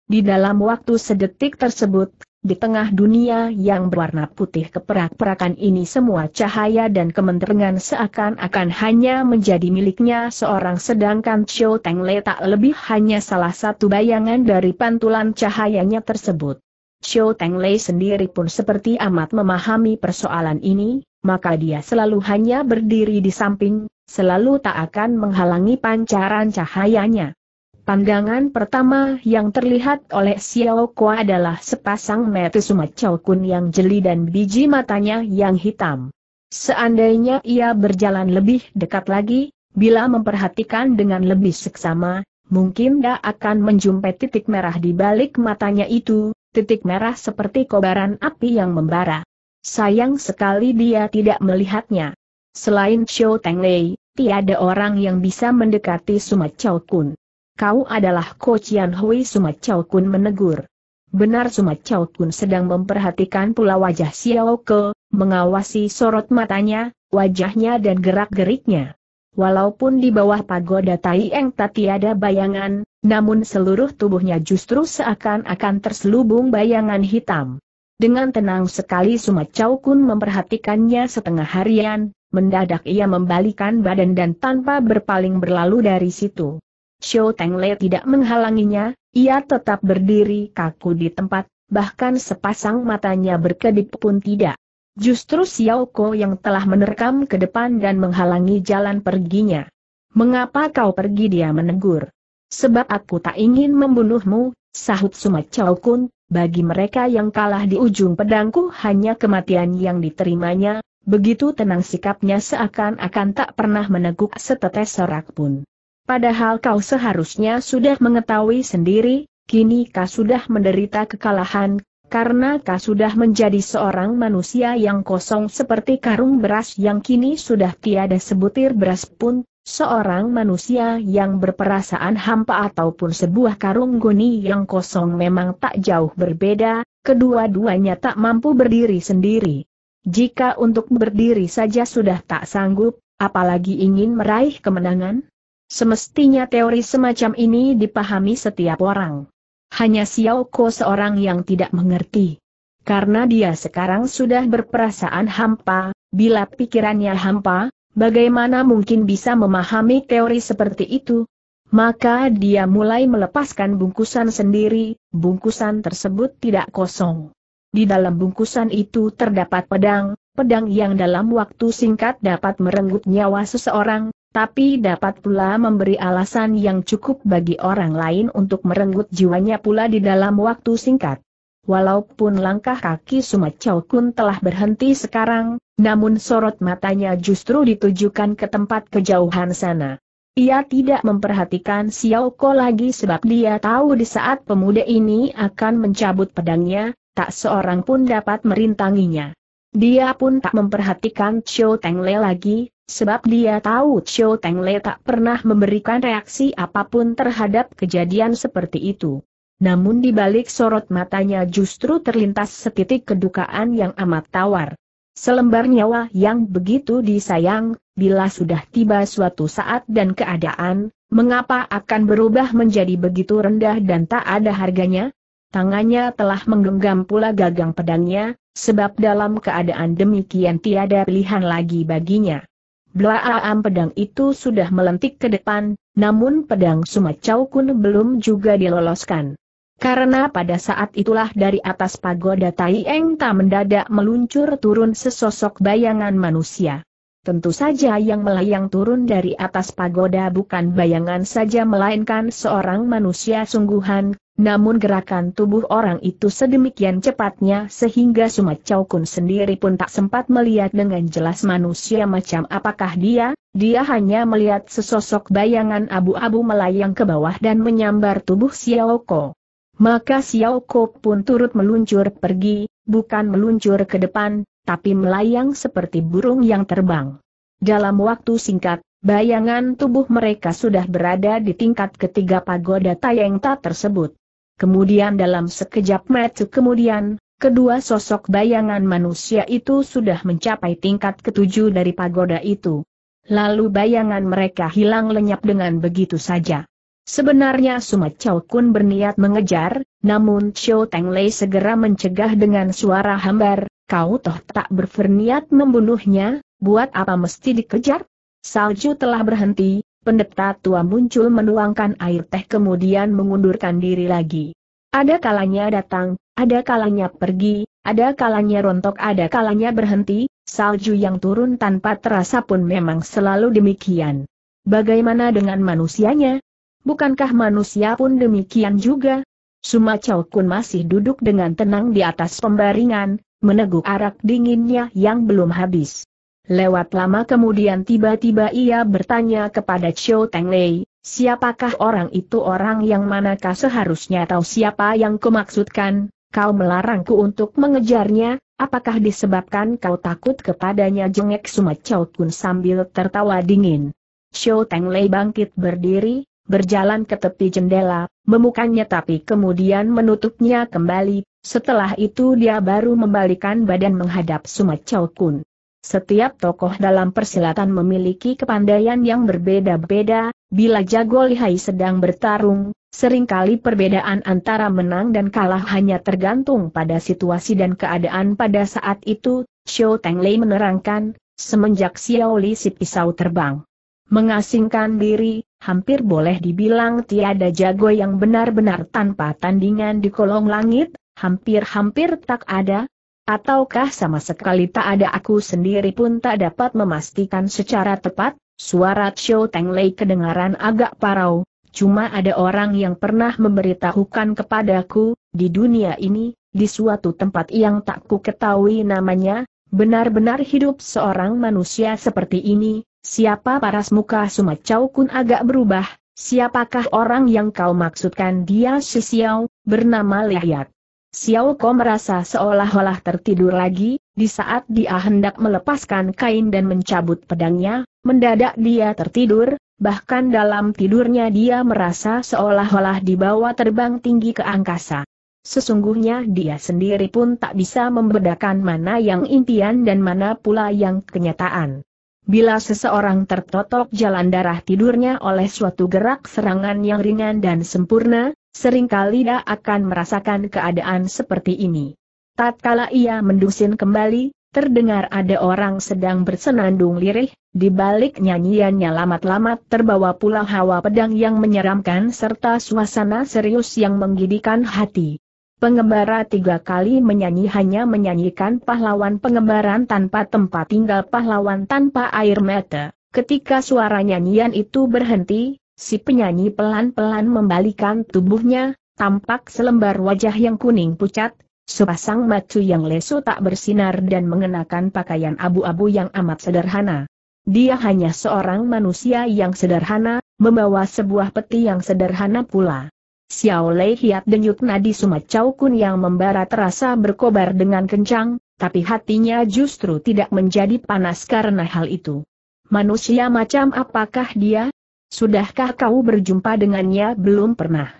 Di dalam waktu sedetik tersebut, di tengah dunia yang berwarna putih keperak-perakan ini semua cahaya dan kementerian seakan-akan hanya menjadi miliknya seorang sedangkan Xiao Teng Le tak lebih hanya salah satu bayangan dari pantulan cahayanya tersebut. Xiao Teng Le sendiri pun seperti amat memahami persoalan ini, maka dia selalu hanya berdiri di samping, selalu tak akan menghalangi pancaran cahayanya. Pandangan pertama yang terlihat oleh Xiao Kua adalah sepasang mata sumat Kun yang jeli dan biji matanya yang hitam. Seandainya ia berjalan lebih dekat lagi, bila memperhatikan dengan lebih seksama, mungkin dia akan menjumpai titik merah di balik matanya itu, titik merah seperti kobaran api yang membara. Sayang sekali dia tidak melihatnya. Selain Xiao Teng Lei, tiada orang yang bisa mendekati sumat Kun. Kau adalah Ko Chian Hui Sumat Chow Kun menegur. Benar Sumat Chow Kun sedang memperhatikan pula wajah Xiao Ke, mengawasi sorot matanya, wajahnya dan gerak-geriknya. Walaupun di bawah pagoda Tai Eng tak tiada bayangan, namun seluruh tubuhnya justru seakan-akan terselubung bayangan hitam. Dengan tenang sekali Sumat Chow Kun memperhatikannya setengah harian, mendadak ia membalikan badan dan tanpa berpaling berlalu dari situ. Xiao Tengle tidak menghalanginya, ia tetap berdiri kaku di tempat, bahkan sepasang matanya berkedip pun tidak. Justru Xiao Ko yang telah menerkam ke depan dan menghalangi jalan perginya. Mengapa kau pergi dia menegur? Sebab aku tak ingin membunuhmu, sahut Sumat Chow Kun, bagi mereka yang kalah di ujung pedangku hanya kematian yang diterimanya, begitu tenang sikapnya seakan-akan tak pernah meneguk setetes serak pun. Padahal kau seharusnya sudah mengetahui sendiri, kini kau sudah menderita kekalahan, karena kau sudah menjadi seorang manusia yang kosong seperti karung beras yang kini sudah tiada sebutir beras pun, seorang manusia yang berperasaan hampa ataupun sebuah karung goni yang kosong memang tak jauh berbeda, kedua-duanya tak mampu berdiri sendiri. Jika untuk berdiri saja sudah tak sanggup, apalagi ingin meraih kemenangan? Semestinya teori semacam ini dipahami setiap orang. Hanya Xiao Ko seorang yang tidak mengerti. Karena dia sekarang sudah berperasaan hampa, bila pikirannya hampa, bagaimana mungkin bisa memahami teori seperti itu? Maka dia mulai melepaskan bungkusan sendiri, bungkusan tersebut tidak kosong. Di dalam bungkusan itu terdapat pedang, pedang yang dalam waktu singkat dapat merenggut nyawa seseorang, tapi dapat pula memberi alasan yang cukup bagi orang lain untuk merenggut jiwanya pula di dalam waktu singkat. Walaupun langkah kaki Sumacau Kun telah berhenti sekarang, namun sorot matanya justru ditujukan ke tempat kejauhan sana. Ia tidak memperhatikan Xiao Ko lagi sebab dia tahu di saat pemuda ini akan mencabut pedangnya, tak seorang pun dapat merintanginya. Dia pun tak memperhatikan Xiao Lei lagi, Sebab dia tahu Cho Teng Le tak pernah memberikan reaksi apapun terhadap kejadian seperti itu. Namun di balik sorot matanya justru terlintas setitik kedukaan yang amat tawar. Selembar nyawa yang begitu disayang, bila sudah tiba suatu saat dan keadaan, mengapa akan berubah menjadi begitu rendah dan tak ada harganya? Tangannya telah menggenggam pula gagang pedangnya, sebab dalam keadaan demikian tiada pilihan lagi baginya. Belaam pedang itu sudah melentik ke depan, namun pedang Sumacau Kun belum juga diloloskan. Karena pada saat itulah dari atas pagoda Tai Eng Ta mendadak meluncur turun sesosok bayangan manusia. Tentu saja yang melayang turun dari atas pagoda bukan bayangan saja melainkan seorang manusia sungguhan, namun gerakan tubuh orang itu sedemikian cepatnya sehingga sumat Kun sendiri pun tak sempat melihat dengan jelas manusia macam apakah dia, dia hanya melihat sesosok bayangan abu-abu melayang ke bawah dan menyambar tubuh Xiao Ko. Maka Xiao Ko pun turut meluncur pergi, bukan meluncur ke depan, tapi melayang seperti burung yang terbang. Dalam waktu singkat, bayangan tubuh mereka sudah berada di tingkat ketiga pagoda Tayengta tersebut. Kemudian dalam sekejap mata kemudian, kedua sosok bayangan manusia itu sudah mencapai tingkat ketujuh dari pagoda itu. Lalu bayangan mereka hilang lenyap dengan begitu saja. Sebenarnya Sumat Chow Kun berniat mengejar, namun Xiao Teng Lei segera mencegah dengan suara hambar, kau toh tak berferniat membunuhnya, buat apa mesti dikejar? Salju telah berhenti, pendeta tua muncul menuangkan air teh kemudian mengundurkan diri lagi. Ada kalanya datang, ada kalanya pergi, ada kalanya rontok ada kalanya berhenti, salju yang turun tanpa terasa pun memang selalu demikian. Bagaimana dengan manusianya? Bukankah manusia pun demikian juga? Suma Chow Kun masih duduk dengan tenang di atas pembaringan, meneguk arak dinginnya yang belum habis. Lewat lama kemudian tiba-tiba ia bertanya kepada Xiao Teng Lei, siapakah orang itu orang yang manakah seharusnya atau siapa yang kumaksudkan, kau melarangku untuk mengejarnya, apakah disebabkan kau takut kepadanya jengek Sumat Chow Kun sambil tertawa dingin. Xiao Teng Lei bangkit berdiri, berjalan ke tepi jendela, memukanya tapi kemudian menutupnya kembali, setelah itu dia baru membalikan badan menghadap Sumat Chow Kun. Setiap tokoh dalam persilatan memiliki kepandaian yang berbeda-beda, bila jago lihai sedang bertarung, seringkali perbedaan antara menang dan kalah hanya tergantung pada situasi dan keadaan pada saat itu, Xiao Teng Lei menerangkan, semenjak Xiao Li si pisau terbang. Mengasingkan diri, hampir boleh dibilang tiada jago yang benar-benar tanpa tandingan di kolong langit, hampir-hampir tak ada, Ataukah sama sekali tak ada aku sendiri pun tak dapat memastikan secara tepat, suara Xiao Teng Lei kedengaran agak parau, cuma ada orang yang pernah memberitahukan kepadaku, di dunia ini, di suatu tempat yang tak ku ketahui namanya, benar-benar hidup seorang manusia seperti ini, siapa paras muka Sumacau kun agak berubah, siapakah orang yang kau maksudkan dia Xiao bernama Lihyat. Xiao Ko merasa seolah-olah tertidur lagi, di saat dia hendak melepaskan kain dan mencabut pedangnya, mendadak dia tertidur, bahkan dalam tidurnya dia merasa seolah-olah dibawa terbang tinggi ke angkasa. Sesungguhnya dia sendiri pun tak bisa membedakan mana yang impian dan mana pula yang kenyataan. Bila seseorang tertotok jalan darah tidurnya oleh suatu gerak serangan yang ringan dan sempurna, Seringkali ia akan merasakan keadaan seperti ini. Tatkala ia mendusin kembali, terdengar ada orang sedang bersenandung lirih, di balik nyanyiannya lamat-lamat terbawa pula hawa pedang yang menyeramkan serta suasana serius yang menggidikan hati. Pengembara tiga kali menyanyi hanya menyanyikan pahlawan pengembaran tanpa tempat tinggal pahlawan tanpa air mata. Ketika suara nyanyian itu berhenti, Si penyanyi pelan-pelan membalikan tubuhnya, tampak selembar wajah yang kuning pucat, sepasang macu yang lesu tak bersinar dan mengenakan pakaian abu-abu yang amat sederhana. Dia hanya seorang manusia yang sederhana, membawa sebuah peti yang sederhana pula. Xiao Lei hiat denyut nadi Sumacau Kun yang membara terasa berkobar dengan kencang, tapi hatinya justru tidak menjadi panas karena hal itu. Manusia macam apakah dia? Sudahkah kau berjumpa dengannya? Belum pernah.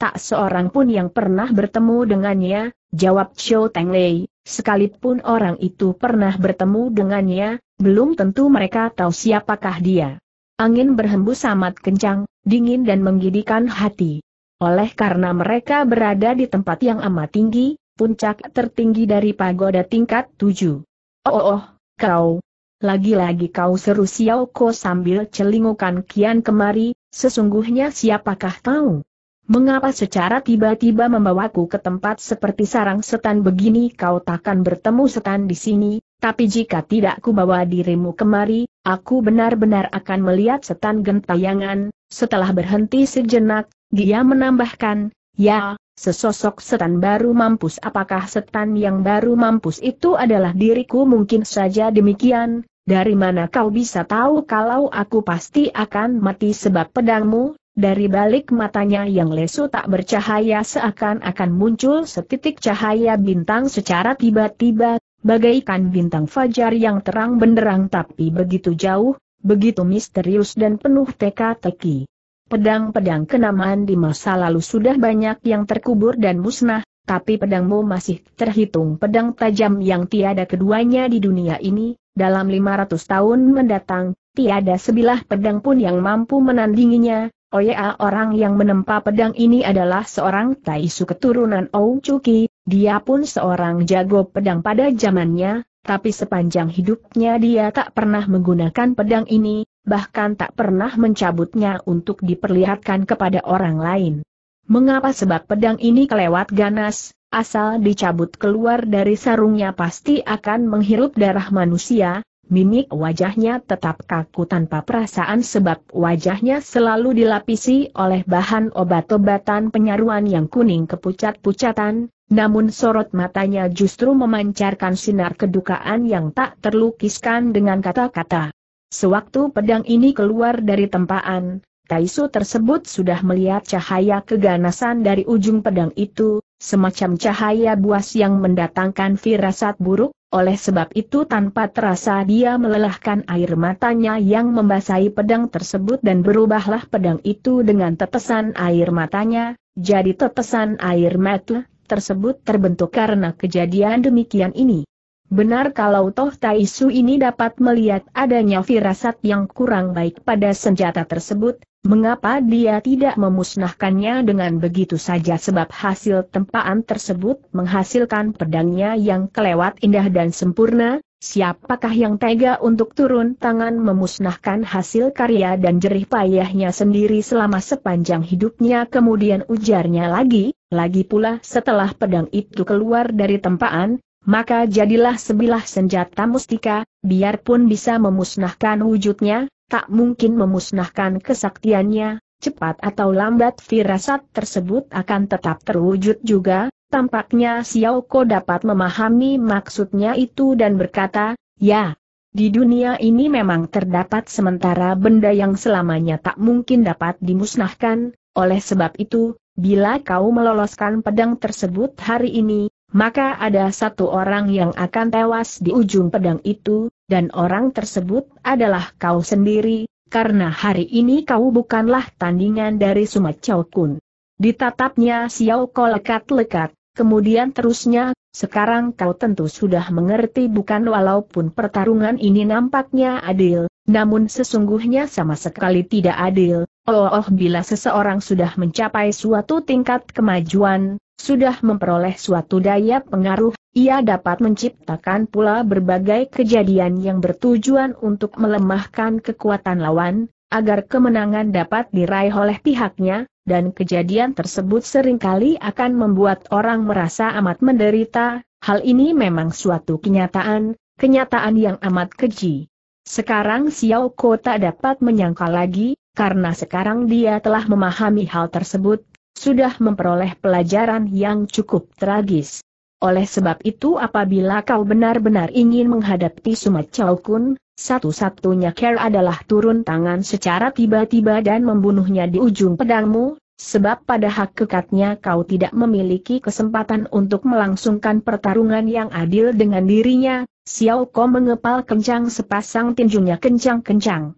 Tak seorang pun yang pernah bertemu dengannya, jawab Teng Lei. sekalipun orang itu pernah bertemu dengannya, belum tentu mereka tahu siapakah dia. Angin berhembus amat kencang, dingin dan menggigitkan hati. Oleh karena mereka berada di tempat yang amat tinggi, puncak tertinggi dari pagoda tingkat Tujuh. Oh, oh, oh kau, lagi-lagi kau seru Xiao Ko sambil celingukan kian kemari, sesungguhnya siapakah kau? Mengapa secara tiba-tiba membawaku ke tempat seperti sarang setan begini kau takkan bertemu setan di sini, tapi jika tidak ku bawa dirimu kemari, aku benar-benar akan melihat setan gentayangan, setelah berhenti sejenak, dia menambahkan, ya, Sesosok setan baru mampus apakah setan yang baru mampus itu adalah diriku mungkin saja demikian, dari mana kau bisa tahu kalau aku pasti akan mati sebab pedangmu? Dari balik matanya yang lesu tak bercahaya seakan-akan muncul setitik cahaya bintang secara tiba-tiba, bagaikan bintang fajar yang terang benderang tapi begitu jauh, begitu misterius dan penuh teka-teki. Pedang-pedang kenamaan di masa lalu sudah banyak yang terkubur dan musnah, tapi pedangmu masih terhitung pedang tajam yang tiada keduanya di dunia ini, dalam 500 tahun mendatang, tiada sebilah pedang pun yang mampu menandinginya, Oya orang yang menempa pedang ini adalah seorang Taisu keturunan Chuki. dia pun seorang jago pedang pada zamannya, tapi sepanjang hidupnya dia tak pernah menggunakan pedang ini, bahkan tak pernah mencabutnya untuk diperlihatkan kepada orang lain. Mengapa sebab pedang ini kelewat ganas, asal dicabut keluar dari sarungnya pasti akan menghirup darah manusia, mimik wajahnya tetap kaku tanpa perasaan sebab wajahnya selalu dilapisi oleh bahan obat-obatan penyaruan yang kuning kepucat-pucatan, namun sorot matanya justru memancarkan sinar kedukaan yang tak terlukiskan dengan kata-kata. Sewaktu pedang ini keluar dari tempaan, Taisu tersebut sudah melihat cahaya keganasan dari ujung pedang itu, semacam cahaya buas yang mendatangkan firasat buruk, oleh sebab itu tanpa terasa dia melelahkan air matanya yang membasahi pedang tersebut dan berubahlah pedang itu dengan tetesan air matanya, jadi tetesan air mata tersebut terbentuk karena kejadian demikian ini. Benar kalau Toh Taisu ini dapat melihat adanya firasat yang kurang baik pada senjata tersebut, mengapa dia tidak memusnahkannya dengan begitu saja sebab hasil tempaan tersebut menghasilkan pedangnya yang kelewat indah dan sempurna, siapakah yang tega untuk turun tangan memusnahkan hasil karya dan jerih payahnya sendiri selama sepanjang hidupnya kemudian ujarnya lagi, lagi pula setelah pedang itu keluar dari tempaan, maka jadilah sebilah senjata mustika, biarpun bisa memusnahkan wujudnya, tak mungkin memusnahkan kesaktiannya, cepat atau lambat firasat tersebut akan tetap terwujud juga, tampaknya Xiao Ko dapat memahami maksudnya itu dan berkata, ya, di dunia ini memang terdapat sementara benda yang selamanya tak mungkin dapat dimusnahkan, oleh sebab itu, bila kau meloloskan pedang tersebut hari ini, maka ada satu orang yang akan tewas di ujung pedang itu, dan orang tersebut adalah kau sendiri, karena hari ini kau bukanlah tandingan dari Sumat Chow Kun. Ditatapnya Xiao Ko lekat-lekat, kemudian terusnya, sekarang kau tentu sudah mengerti bukan walaupun pertarungan ini nampaknya adil, namun sesungguhnya sama sekali tidak adil, oh oh bila seseorang sudah mencapai suatu tingkat kemajuan, sudah memperoleh suatu daya pengaruh, ia dapat menciptakan pula berbagai kejadian yang bertujuan untuk melemahkan kekuatan lawan, agar kemenangan dapat diraih oleh pihaknya, dan kejadian tersebut seringkali akan membuat orang merasa amat menderita, hal ini memang suatu kenyataan, kenyataan yang amat keji. Sekarang Xiao Ko tak dapat menyangka lagi, karena sekarang dia telah memahami hal tersebut, sudah memperoleh pelajaran yang cukup tragis. Oleh sebab itu apabila kau benar-benar ingin menghadapi Sumat Chow Kun, satu-satunya care adalah turun tangan secara tiba-tiba dan membunuhnya di ujung pedangmu, sebab pada hak kekatnya kau tidak memiliki kesempatan untuk melangsungkan pertarungan yang adil dengan dirinya, Xiao Ko mengepal kencang sepasang tinjunya kencang-kencang.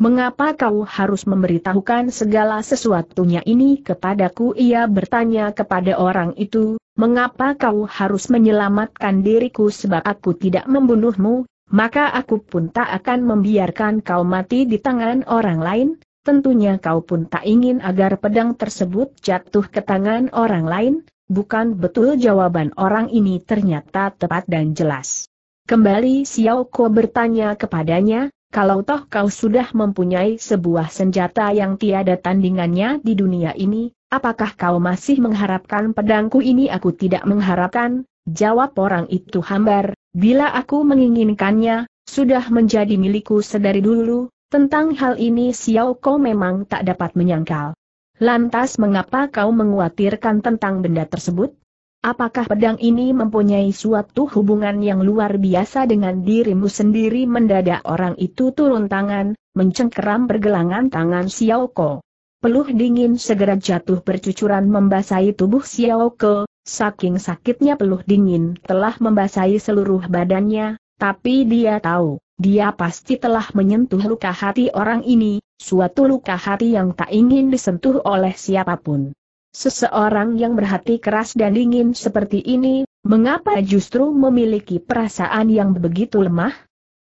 Mengapa kau harus memberitahukan segala sesuatunya ini kepadaku? Ia bertanya kepada orang itu, mengapa kau harus menyelamatkan diriku sebab aku tidak membunuhmu, maka aku pun tak akan membiarkan kau mati di tangan orang lain, tentunya kau pun tak ingin agar pedang tersebut jatuh ke tangan orang lain, bukan betul jawaban orang ini ternyata tepat dan jelas. Kembali Xiao Ko bertanya kepadanya, kalau toh kau sudah mempunyai sebuah senjata yang tiada tandingannya di dunia ini, apakah kau masih mengharapkan pedangku ini aku tidak mengharapkan, jawab orang itu hambar, bila aku menginginkannya, sudah menjadi milikku sedari dulu, tentang hal ini Xiao kau memang tak dapat menyangkal. Lantas mengapa kau menguatirkan tentang benda tersebut? Apakah pedang ini mempunyai suatu hubungan yang luar biasa dengan dirimu sendiri mendadak orang itu turun tangan, mencengkeram pergelangan tangan Xiao Ko. Peluh dingin segera jatuh bercucuran membasahi tubuh Xiao Ko, saking sakitnya peluh dingin telah membasahi seluruh badannya, tapi dia tahu, dia pasti telah menyentuh luka hati orang ini, suatu luka hati yang tak ingin disentuh oleh siapapun. Seseorang yang berhati keras dan dingin seperti ini, mengapa justru memiliki perasaan yang begitu lemah?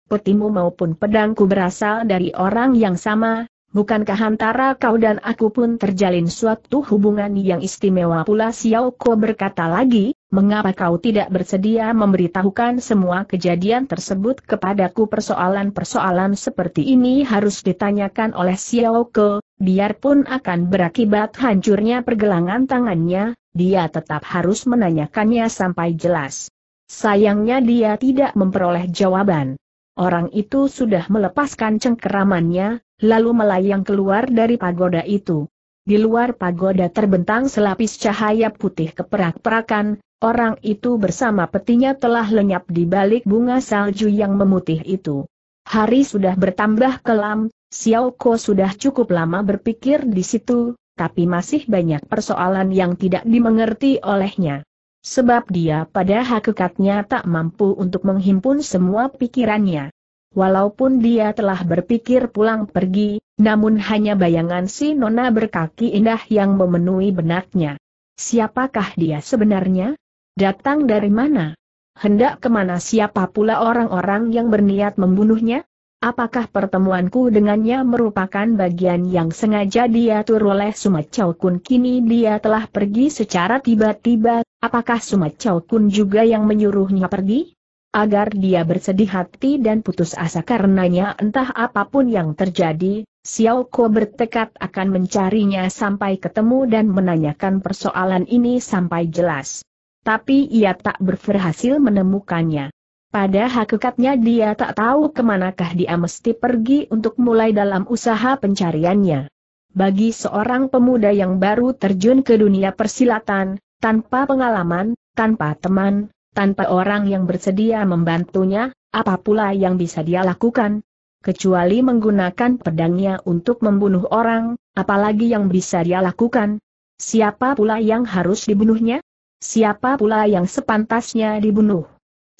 Petimu maupun pedangku berasal dari orang yang sama, bukankah antara kau dan aku pun terjalin suatu hubungan yang istimewa pula Xiao Ko berkata lagi? Mengapa kau tidak bersedia memberitahukan semua kejadian tersebut kepadaku persoalan-persoalan seperti ini harus ditanyakan oleh Xiao Ke, biarpun akan berakibat hancurnya pergelangan tangannya, dia tetap harus menanyakannya sampai jelas. Sayangnya dia tidak memperoleh jawaban. Orang itu sudah melepaskan cengkeramannya, lalu melayang keluar dari pagoda itu. Di luar pagoda terbentang selapis cahaya putih keperak-perakan, Orang itu bersama petinya telah lenyap di balik bunga salju yang memutih itu. Hari sudah bertambah kelam, Xiao Ko sudah cukup lama berpikir di situ, tapi masih banyak persoalan yang tidak dimengerti olehnya. Sebab dia pada hakikatnya tak mampu untuk menghimpun semua pikirannya. Walaupun dia telah berpikir pulang pergi, namun hanya bayangan si nona berkaki indah yang memenuhi benaknya. Siapakah dia sebenarnya? Datang dari mana? Hendak kemana siapa pula orang-orang yang berniat membunuhnya? Apakah pertemuanku dengannya merupakan bagian yang sengaja diatur oleh Sumat Chow Kun kini dia telah pergi secara tiba-tiba, apakah Sumat Chow Kun juga yang menyuruhnya pergi? Agar dia bersedih hati dan putus asa karenanya entah apapun yang terjadi, Xiao Ko bertekad akan mencarinya sampai ketemu dan menanyakan persoalan ini sampai jelas tapi ia tak berhasil menemukannya. Pada hakikatnya dia tak tahu kemanakah dia mesti pergi untuk mulai dalam usaha pencariannya. Bagi seorang pemuda yang baru terjun ke dunia persilatan, tanpa pengalaman, tanpa teman, tanpa orang yang bersedia membantunya, apa pula yang bisa dia lakukan? Kecuali menggunakan pedangnya untuk membunuh orang, apalagi yang bisa dia lakukan? Siapa pula yang harus dibunuhnya? Siapa pula yang sepantasnya dibunuh?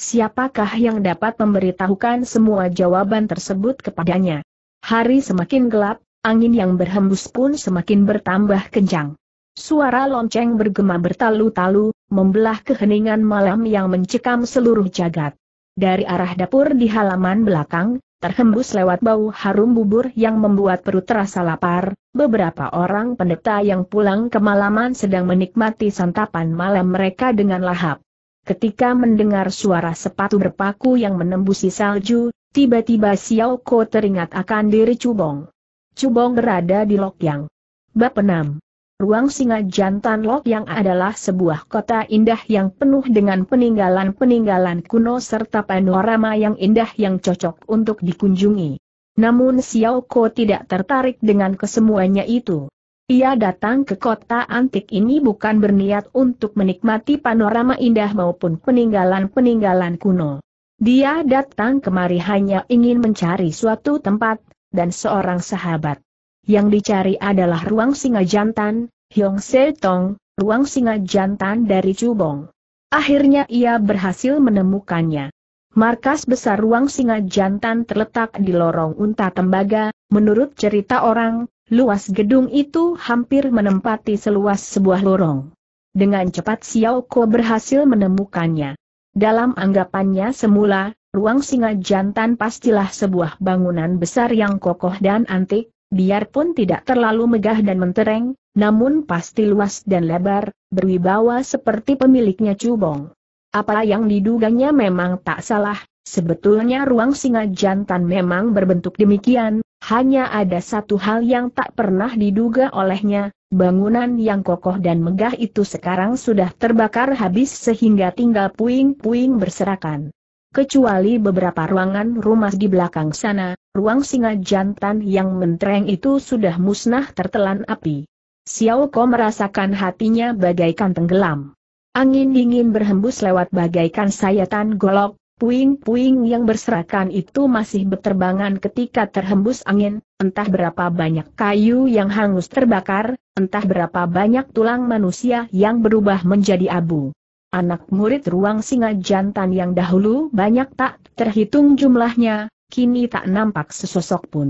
Siapakah yang dapat memberitahukan semua jawaban tersebut kepadanya? Hari semakin gelap, angin yang berhembus pun semakin bertambah kencang. Suara lonceng bergema bertalu-talu, membelah keheningan malam yang mencekam seluruh jagat. Dari arah dapur di halaman belakang, terhembus lewat bau harum bubur yang membuat perut terasa lapar, beberapa orang pendeta yang pulang kemalaman sedang menikmati santapan malam mereka dengan lahap. Ketika mendengar suara sepatu berpaku yang menembusi salju, tiba-tiba Xiao Ko teringat akan diri Cubong. Cubong berada di Lokyang. Bab 6 Ruang Singa Jantan Lok yang adalah sebuah kota indah yang penuh dengan peninggalan-peninggalan kuno serta panorama yang indah yang cocok untuk dikunjungi. Namun Xiao Ko tidak tertarik dengan kesemuanya itu. Ia datang ke kota antik ini bukan berniat untuk menikmati panorama indah maupun peninggalan-peninggalan kuno. Dia datang kemari hanya ingin mencari suatu tempat, dan seorang sahabat. Yang dicari adalah ruang singa jantan, Hyong Se Tong, ruang singa jantan dari Cubong. Akhirnya ia berhasil menemukannya. Markas besar ruang singa jantan terletak di lorong unta tembaga, menurut cerita orang, luas gedung itu hampir menempati seluas sebuah lorong. Dengan cepat Xiao Ko berhasil menemukannya. Dalam anggapannya semula, ruang singa jantan pastilah sebuah bangunan besar yang kokoh dan antik, biarpun tidak terlalu megah dan mentereng, namun pasti luas dan lebar, berwibawa seperti pemiliknya Cubong. Apa yang diduganya memang tak salah, sebetulnya ruang singa jantan memang berbentuk demikian, hanya ada satu hal yang tak pernah diduga olehnya, bangunan yang kokoh dan megah itu sekarang sudah terbakar habis sehingga tinggal puing-puing berserakan kecuali beberapa ruangan rumah di belakang sana, ruang singa jantan yang mentereng itu sudah musnah tertelan api. Xiao Ko merasakan hatinya bagaikan tenggelam. Angin dingin berhembus lewat bagaikan sayatan golok, puing-puing yang berserakan itu masih berterbangan ketika terhembus angin, entah berapa banyak kayu yang hangus terbakar, entah berapa banyak tulang manusia yang berubah menjadi abu. Anak murid ruang singa jantan yang dahulu banyak tak terhitung jumlahnya, kini tak nampak sesosok pun.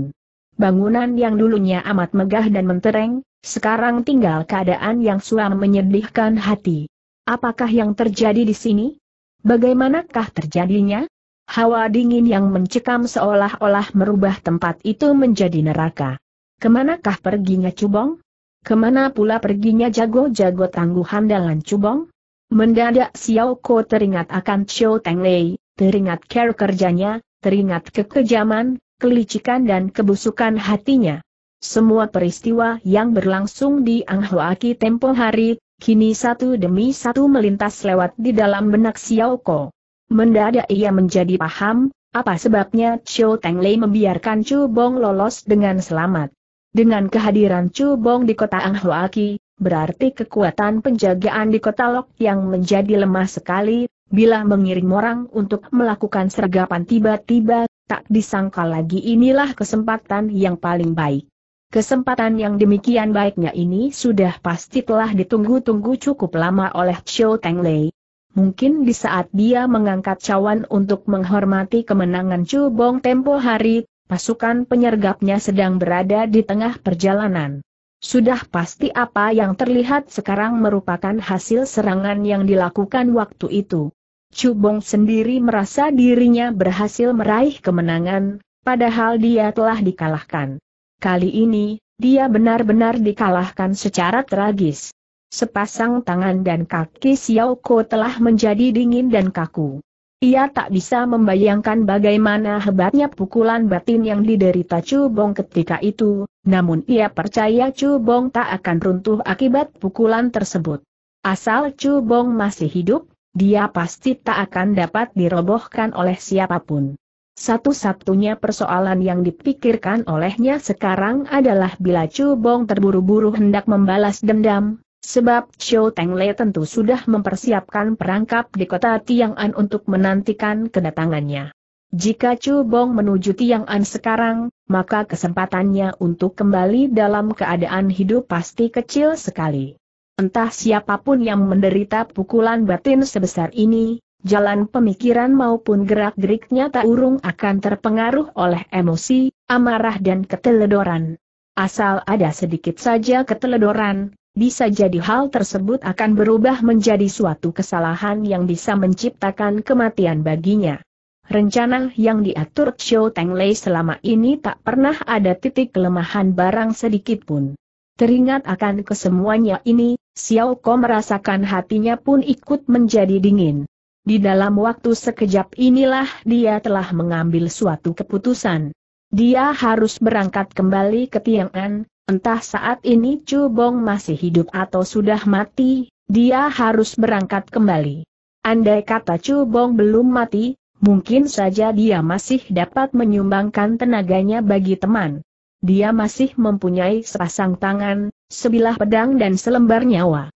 Bangunan yang dulunya amat megah dan mentereng, sekarang tinggal keadaan yang suam menyedihkan hati. Apakah yang terjadi di sini? Bagaimanakah terjadinya? Hawa dingin yang mencekam seolah-olah merubah tempat itu menjadi neraka. Kemanakah perginya Cubong? Kemana pula perginya jago-jago tangguhan dalam Cubong? Mendadak Xiao Ko teringat akan Xiao Teng Lei, teringat care kerjanya, teringat kekejaman, kelicikan dan kebusukan hatinya. Semua peristiwa yang berlangsung di Anghoaki tempo hari, kini satu demi satu melintas lewat di dalam benak Xiao Ko. Mendadak ia menjadi paham, apa sebabnya Chiu Teng Lei membiarkan Chu Bong lolos dengan selamat. Dengan kehadiran Chu Bong di kota Anghoaki, berarti kekuatan penjagaan di kota Lok yang menjadi lemah sekali, bila mengirim orang untuk melakukan sergapan tiba-tiba, tak disangka lagi inilah kesempatan yang paling baik. Kesempatan yang demikian baiknya ini sudah pasti telah ditunggu-tunggu cukup lama oleh Xiao Lei. Mungkin di saat dia mengangkat cawan untuk menghormati kemenangan Chu Bong tempo hari, pasukan penyergapnya sedang berada di tengah perjalanan. Sudah pasti apa yang terlihat sekarang merupakan hasil serangan yang dilakukan waktu itu. Cubong sendiri merasa dirinya berhasil meraih kemenangan, padahal dia telah dikalahkan. Kali ini, dia benar-benar dikalahkan secara tragis. Sepasang tangan dan kaki Xiao Ko telah menjadi dingin dan kaku. Ia tak bisa membayangkan bagaimana hebatnya pukulan batin yang diderita Chu Bong ketika itu, namun ia percaya Chu Bong tak akan runtuh akibat pukulan tersebut. Asal Chu Bong masih hidup, dia pasti tak akan dapat dirobohkan oleh siapapun. Satu-satunya persoalan yang dipikirkan olehnya sekarang adalah bila Chu Bong terburu-buru hendak membalas dendam, Sebab Xiao Le tentu sudah mempersiapkan perangkap di kota Tiang'an untuk menantikan kedatangannya. Jika Chu Bong menuju Tiang'an sekarang, maka kesempatannya untuk kembali dalam keadaan hidup pasti kecil sekali. Entah siapapun yang menderita pukulan batin sebesar ini, jalan pemikiran maupun gerak-geriknya tak urung akan terpengaruh oleh emosi, amarah dan keteledoran. Asal ada sedikit saja keteledoran, bisa jadi hal tersebut akan berubah menjadi suatu kesalahan yang bisa menciptakan kematian baginya. Rencana yang diatur Xiao Teng Lei selama ini tak pernah ada titik kelemahan barang sedikit pun. Teringat akan kesemuanya ini, Xiao Ko merasakan hatinya pun ikut menjadi dingin. Di dalam waktu sekejap inilah dia telah mengambil suatu keputusan. Dia harus berangkat kembali ke Tiang'an, Entah saat ini Chu Bong masih hidup atau sudah mati, dia harus berangkat kembali. Andai kata Chu Bong belum mati, mungkin saja dia masih dapat menyumbangkan tenaganya bagi teman. Dia masih mempunyai sepasang tangan, sebilah pedang dan selembar nyawa.